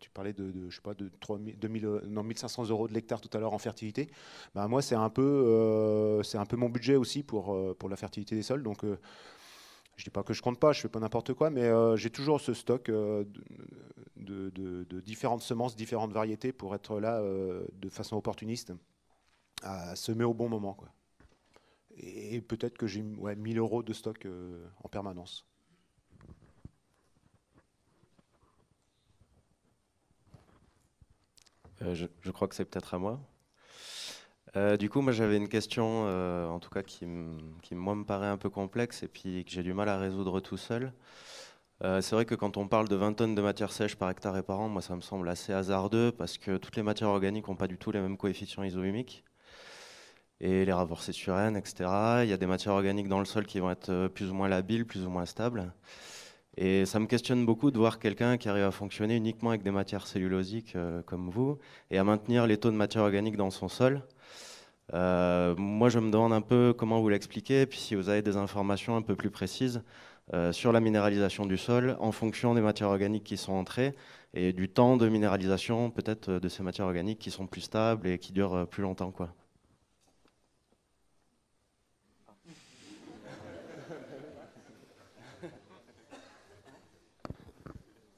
tu parlais de, je sais pas, de 3000, non, 1500 euros de l'hectare tout à l'heure en fertilité. Bah, moi, c'est un, peu, c'est un peu mon budget aussi pour, pour la fertilité des sols. Donc, je dis pas que je compte pas, je fais pas n'importe quoi, mais euh, j'ai toujours ce stock euh, de, différentes semences, différentes variétés pour être là euh, de façon opportuniste, à semer au bon moment. Et, peut-être que j'ai ouais, 1000 euros de stock en permanence. je, crois que c'est peut-être à moi. Euh, du coup, moi j'avais une question, euh, en tout cas qui, moi me paraît un peu complexe et puis que j'ai du mal à résoudre tout seul. Euh, c'est vrai que quand on parle de 20 tonnes de matière sèche par hectare et par an, moi ça me semble assez hasardeux parce que toutes les matières organiques n'ont pas du tout les mêmes coefficients isohumiques. Et les rapports sur N, etc. Il y a des matières organiques dans le sol qui vont être plus ou moins labiles, plus ou moins stables. Et ça me questionne beaucoup de voir quelqu'un qui arrive à fonctionner uniquement avec des matières cellulosiques comme vous et à maintenir les taux de matière organique dans son sol. Euh, moi, je me demande un peu comment vous l'expliquez, puis si vous avez des informations un peu plus précises euh, sur la minéralisation du sol en fonction des matières organiques qui sont entrées et du temps de minéralisation peut-être euh, de ces matières organiques qui sont plus stables et qui durent plus longtemps. Quoi.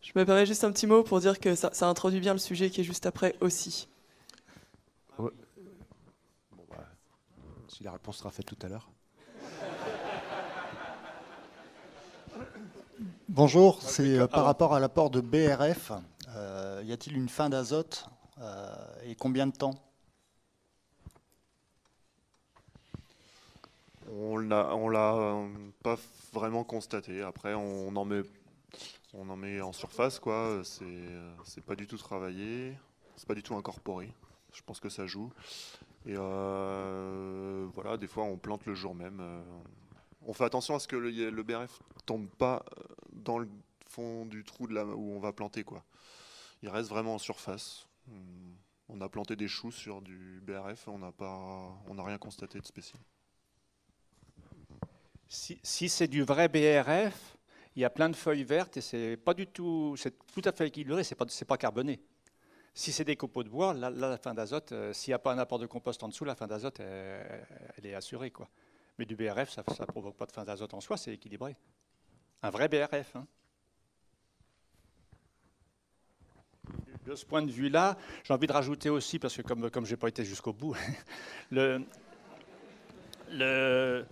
Je me permets juste un petit mot pour dire que ça, ça introduit bien le sujet qui est juste après aussi si la réponse sera faite tout à l'heure. Bonjour, c'est euh, par rapport à l'apport de BRF. Euh, y a-t-il une fin d'azote euh, et combien de temps On ne l'a pas vraiment constaté. Après, on en met, on en, met en surface, quoi. C'est pas du tout travaillé, c'est pas du tout incorporé. Je pense que ça joue. Et euh, voilà, des fois, on plante le jour même. Euh. on fait attention à ce que le, BRF BRF tombe pas euh, dans le fond du trou de la, où on va planter. quoi. Il reste vraiment en surface. On a planté des choux sur du BRF, on n'a on n'a rien constaté de spécial. Si, c'est du vrai BRF, il y a plein de feuilles vertes et c'est pas du tout, c'est tout à fait équilibré, c'est pas, c'est pas carboné. Si c'est des copeaux de bois, la fin d'azote, euh, s'il n'y a pas un apport de compost en dessous, la fin d'azote, elle, est assurée. Quoi. Mais du BRF, ça ne provoque pas de fin d'azote en soi, c'est équilibré. Un vrai BRF. Hein. De ce point de vue-là, j'ai envie de rajouter aussi, parce que comme, comme je n'ai pas été jusqu'au bout, (laughs) le, le,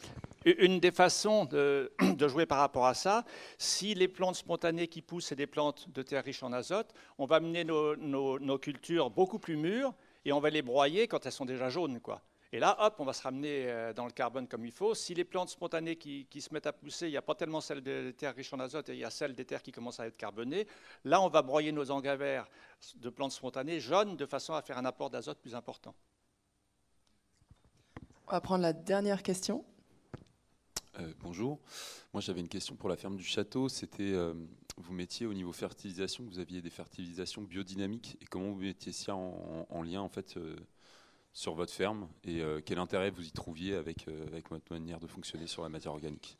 une des façons (clears throat) de, jouer par rapport à ça, si les plantes spontanées qui poussent, c'est des plantes de terre riches en azote, on va mener nos, cultures beaucoup plus mûres et on va les broyer quand elles sont déjà jaunes. Quoi. Et là, hop, on va se ramener euh, dans le carbone comme il faut. Si les plantes spontanées qui, qui se mettent à pousser, il n'y a pas tellement celles des terres riches en azote et il y a celles des terres qui commencent à être carbonées, là, on va broyer nos engrais verts de plantes spontanées jaunes de façon à faire un apport d'azote plus important. On va prendre la dernière question. Euh, bonjour. Moi, j'avais une question pour la ferme du château. C'était, euh, vous mettiez au niveau fertilisation, vous aviez des fertilisations biodynamiques et comment vous mettiez ça en, lien en fait euh, sur votre ferme et quel intérêt vous y trouviez avec, votre manière de fonctionner sur la matière organique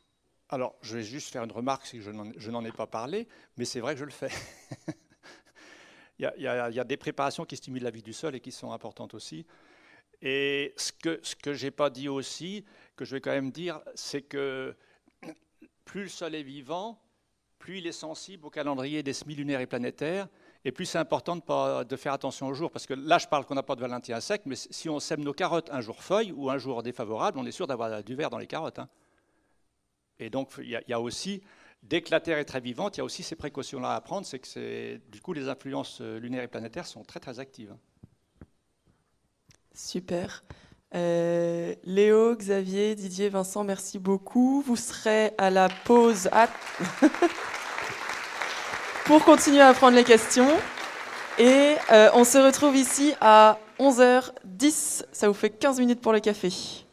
Alors, je vais juste faire une remarque, si je n'en ai pas parlé, mais c'est vrai que je le fais. (laughs) il, y, a, des préparations qui stimulent la vie du sol et qui sont importantes aussi. Et ce que, ce que je n'ai pas dit aussi, que je vais quand même dire, c'est que plus le sol est vivant, plus il est sensible au calendrier des semi-lunaires et planétaires, et plus c'est important de, faire attention au jour. parce que là, je parle qu'on n'a pas de Valentin sec, mais si on sème nos carottes un jour feuille ou un jour défavorable, on est sûr d'avoir du verre dans les carottes. Hein. Et donc, il y, y, a aussi, dès que la Terre est très vivante, il y a aussi ces précautions-là à prendre, c'est que du coup, les influences euh, lunaires et planétaires sont très, très actives. Hein. Super. Euh, Léo, Xavier, Didier, Vincent, merci beaucoup. Vous serez à la pause ah. (laughs) pour continuer à prendre les questions. Et euh, on se retrouve ici à 11h10. Ça vous fait 15 minutes pour le café.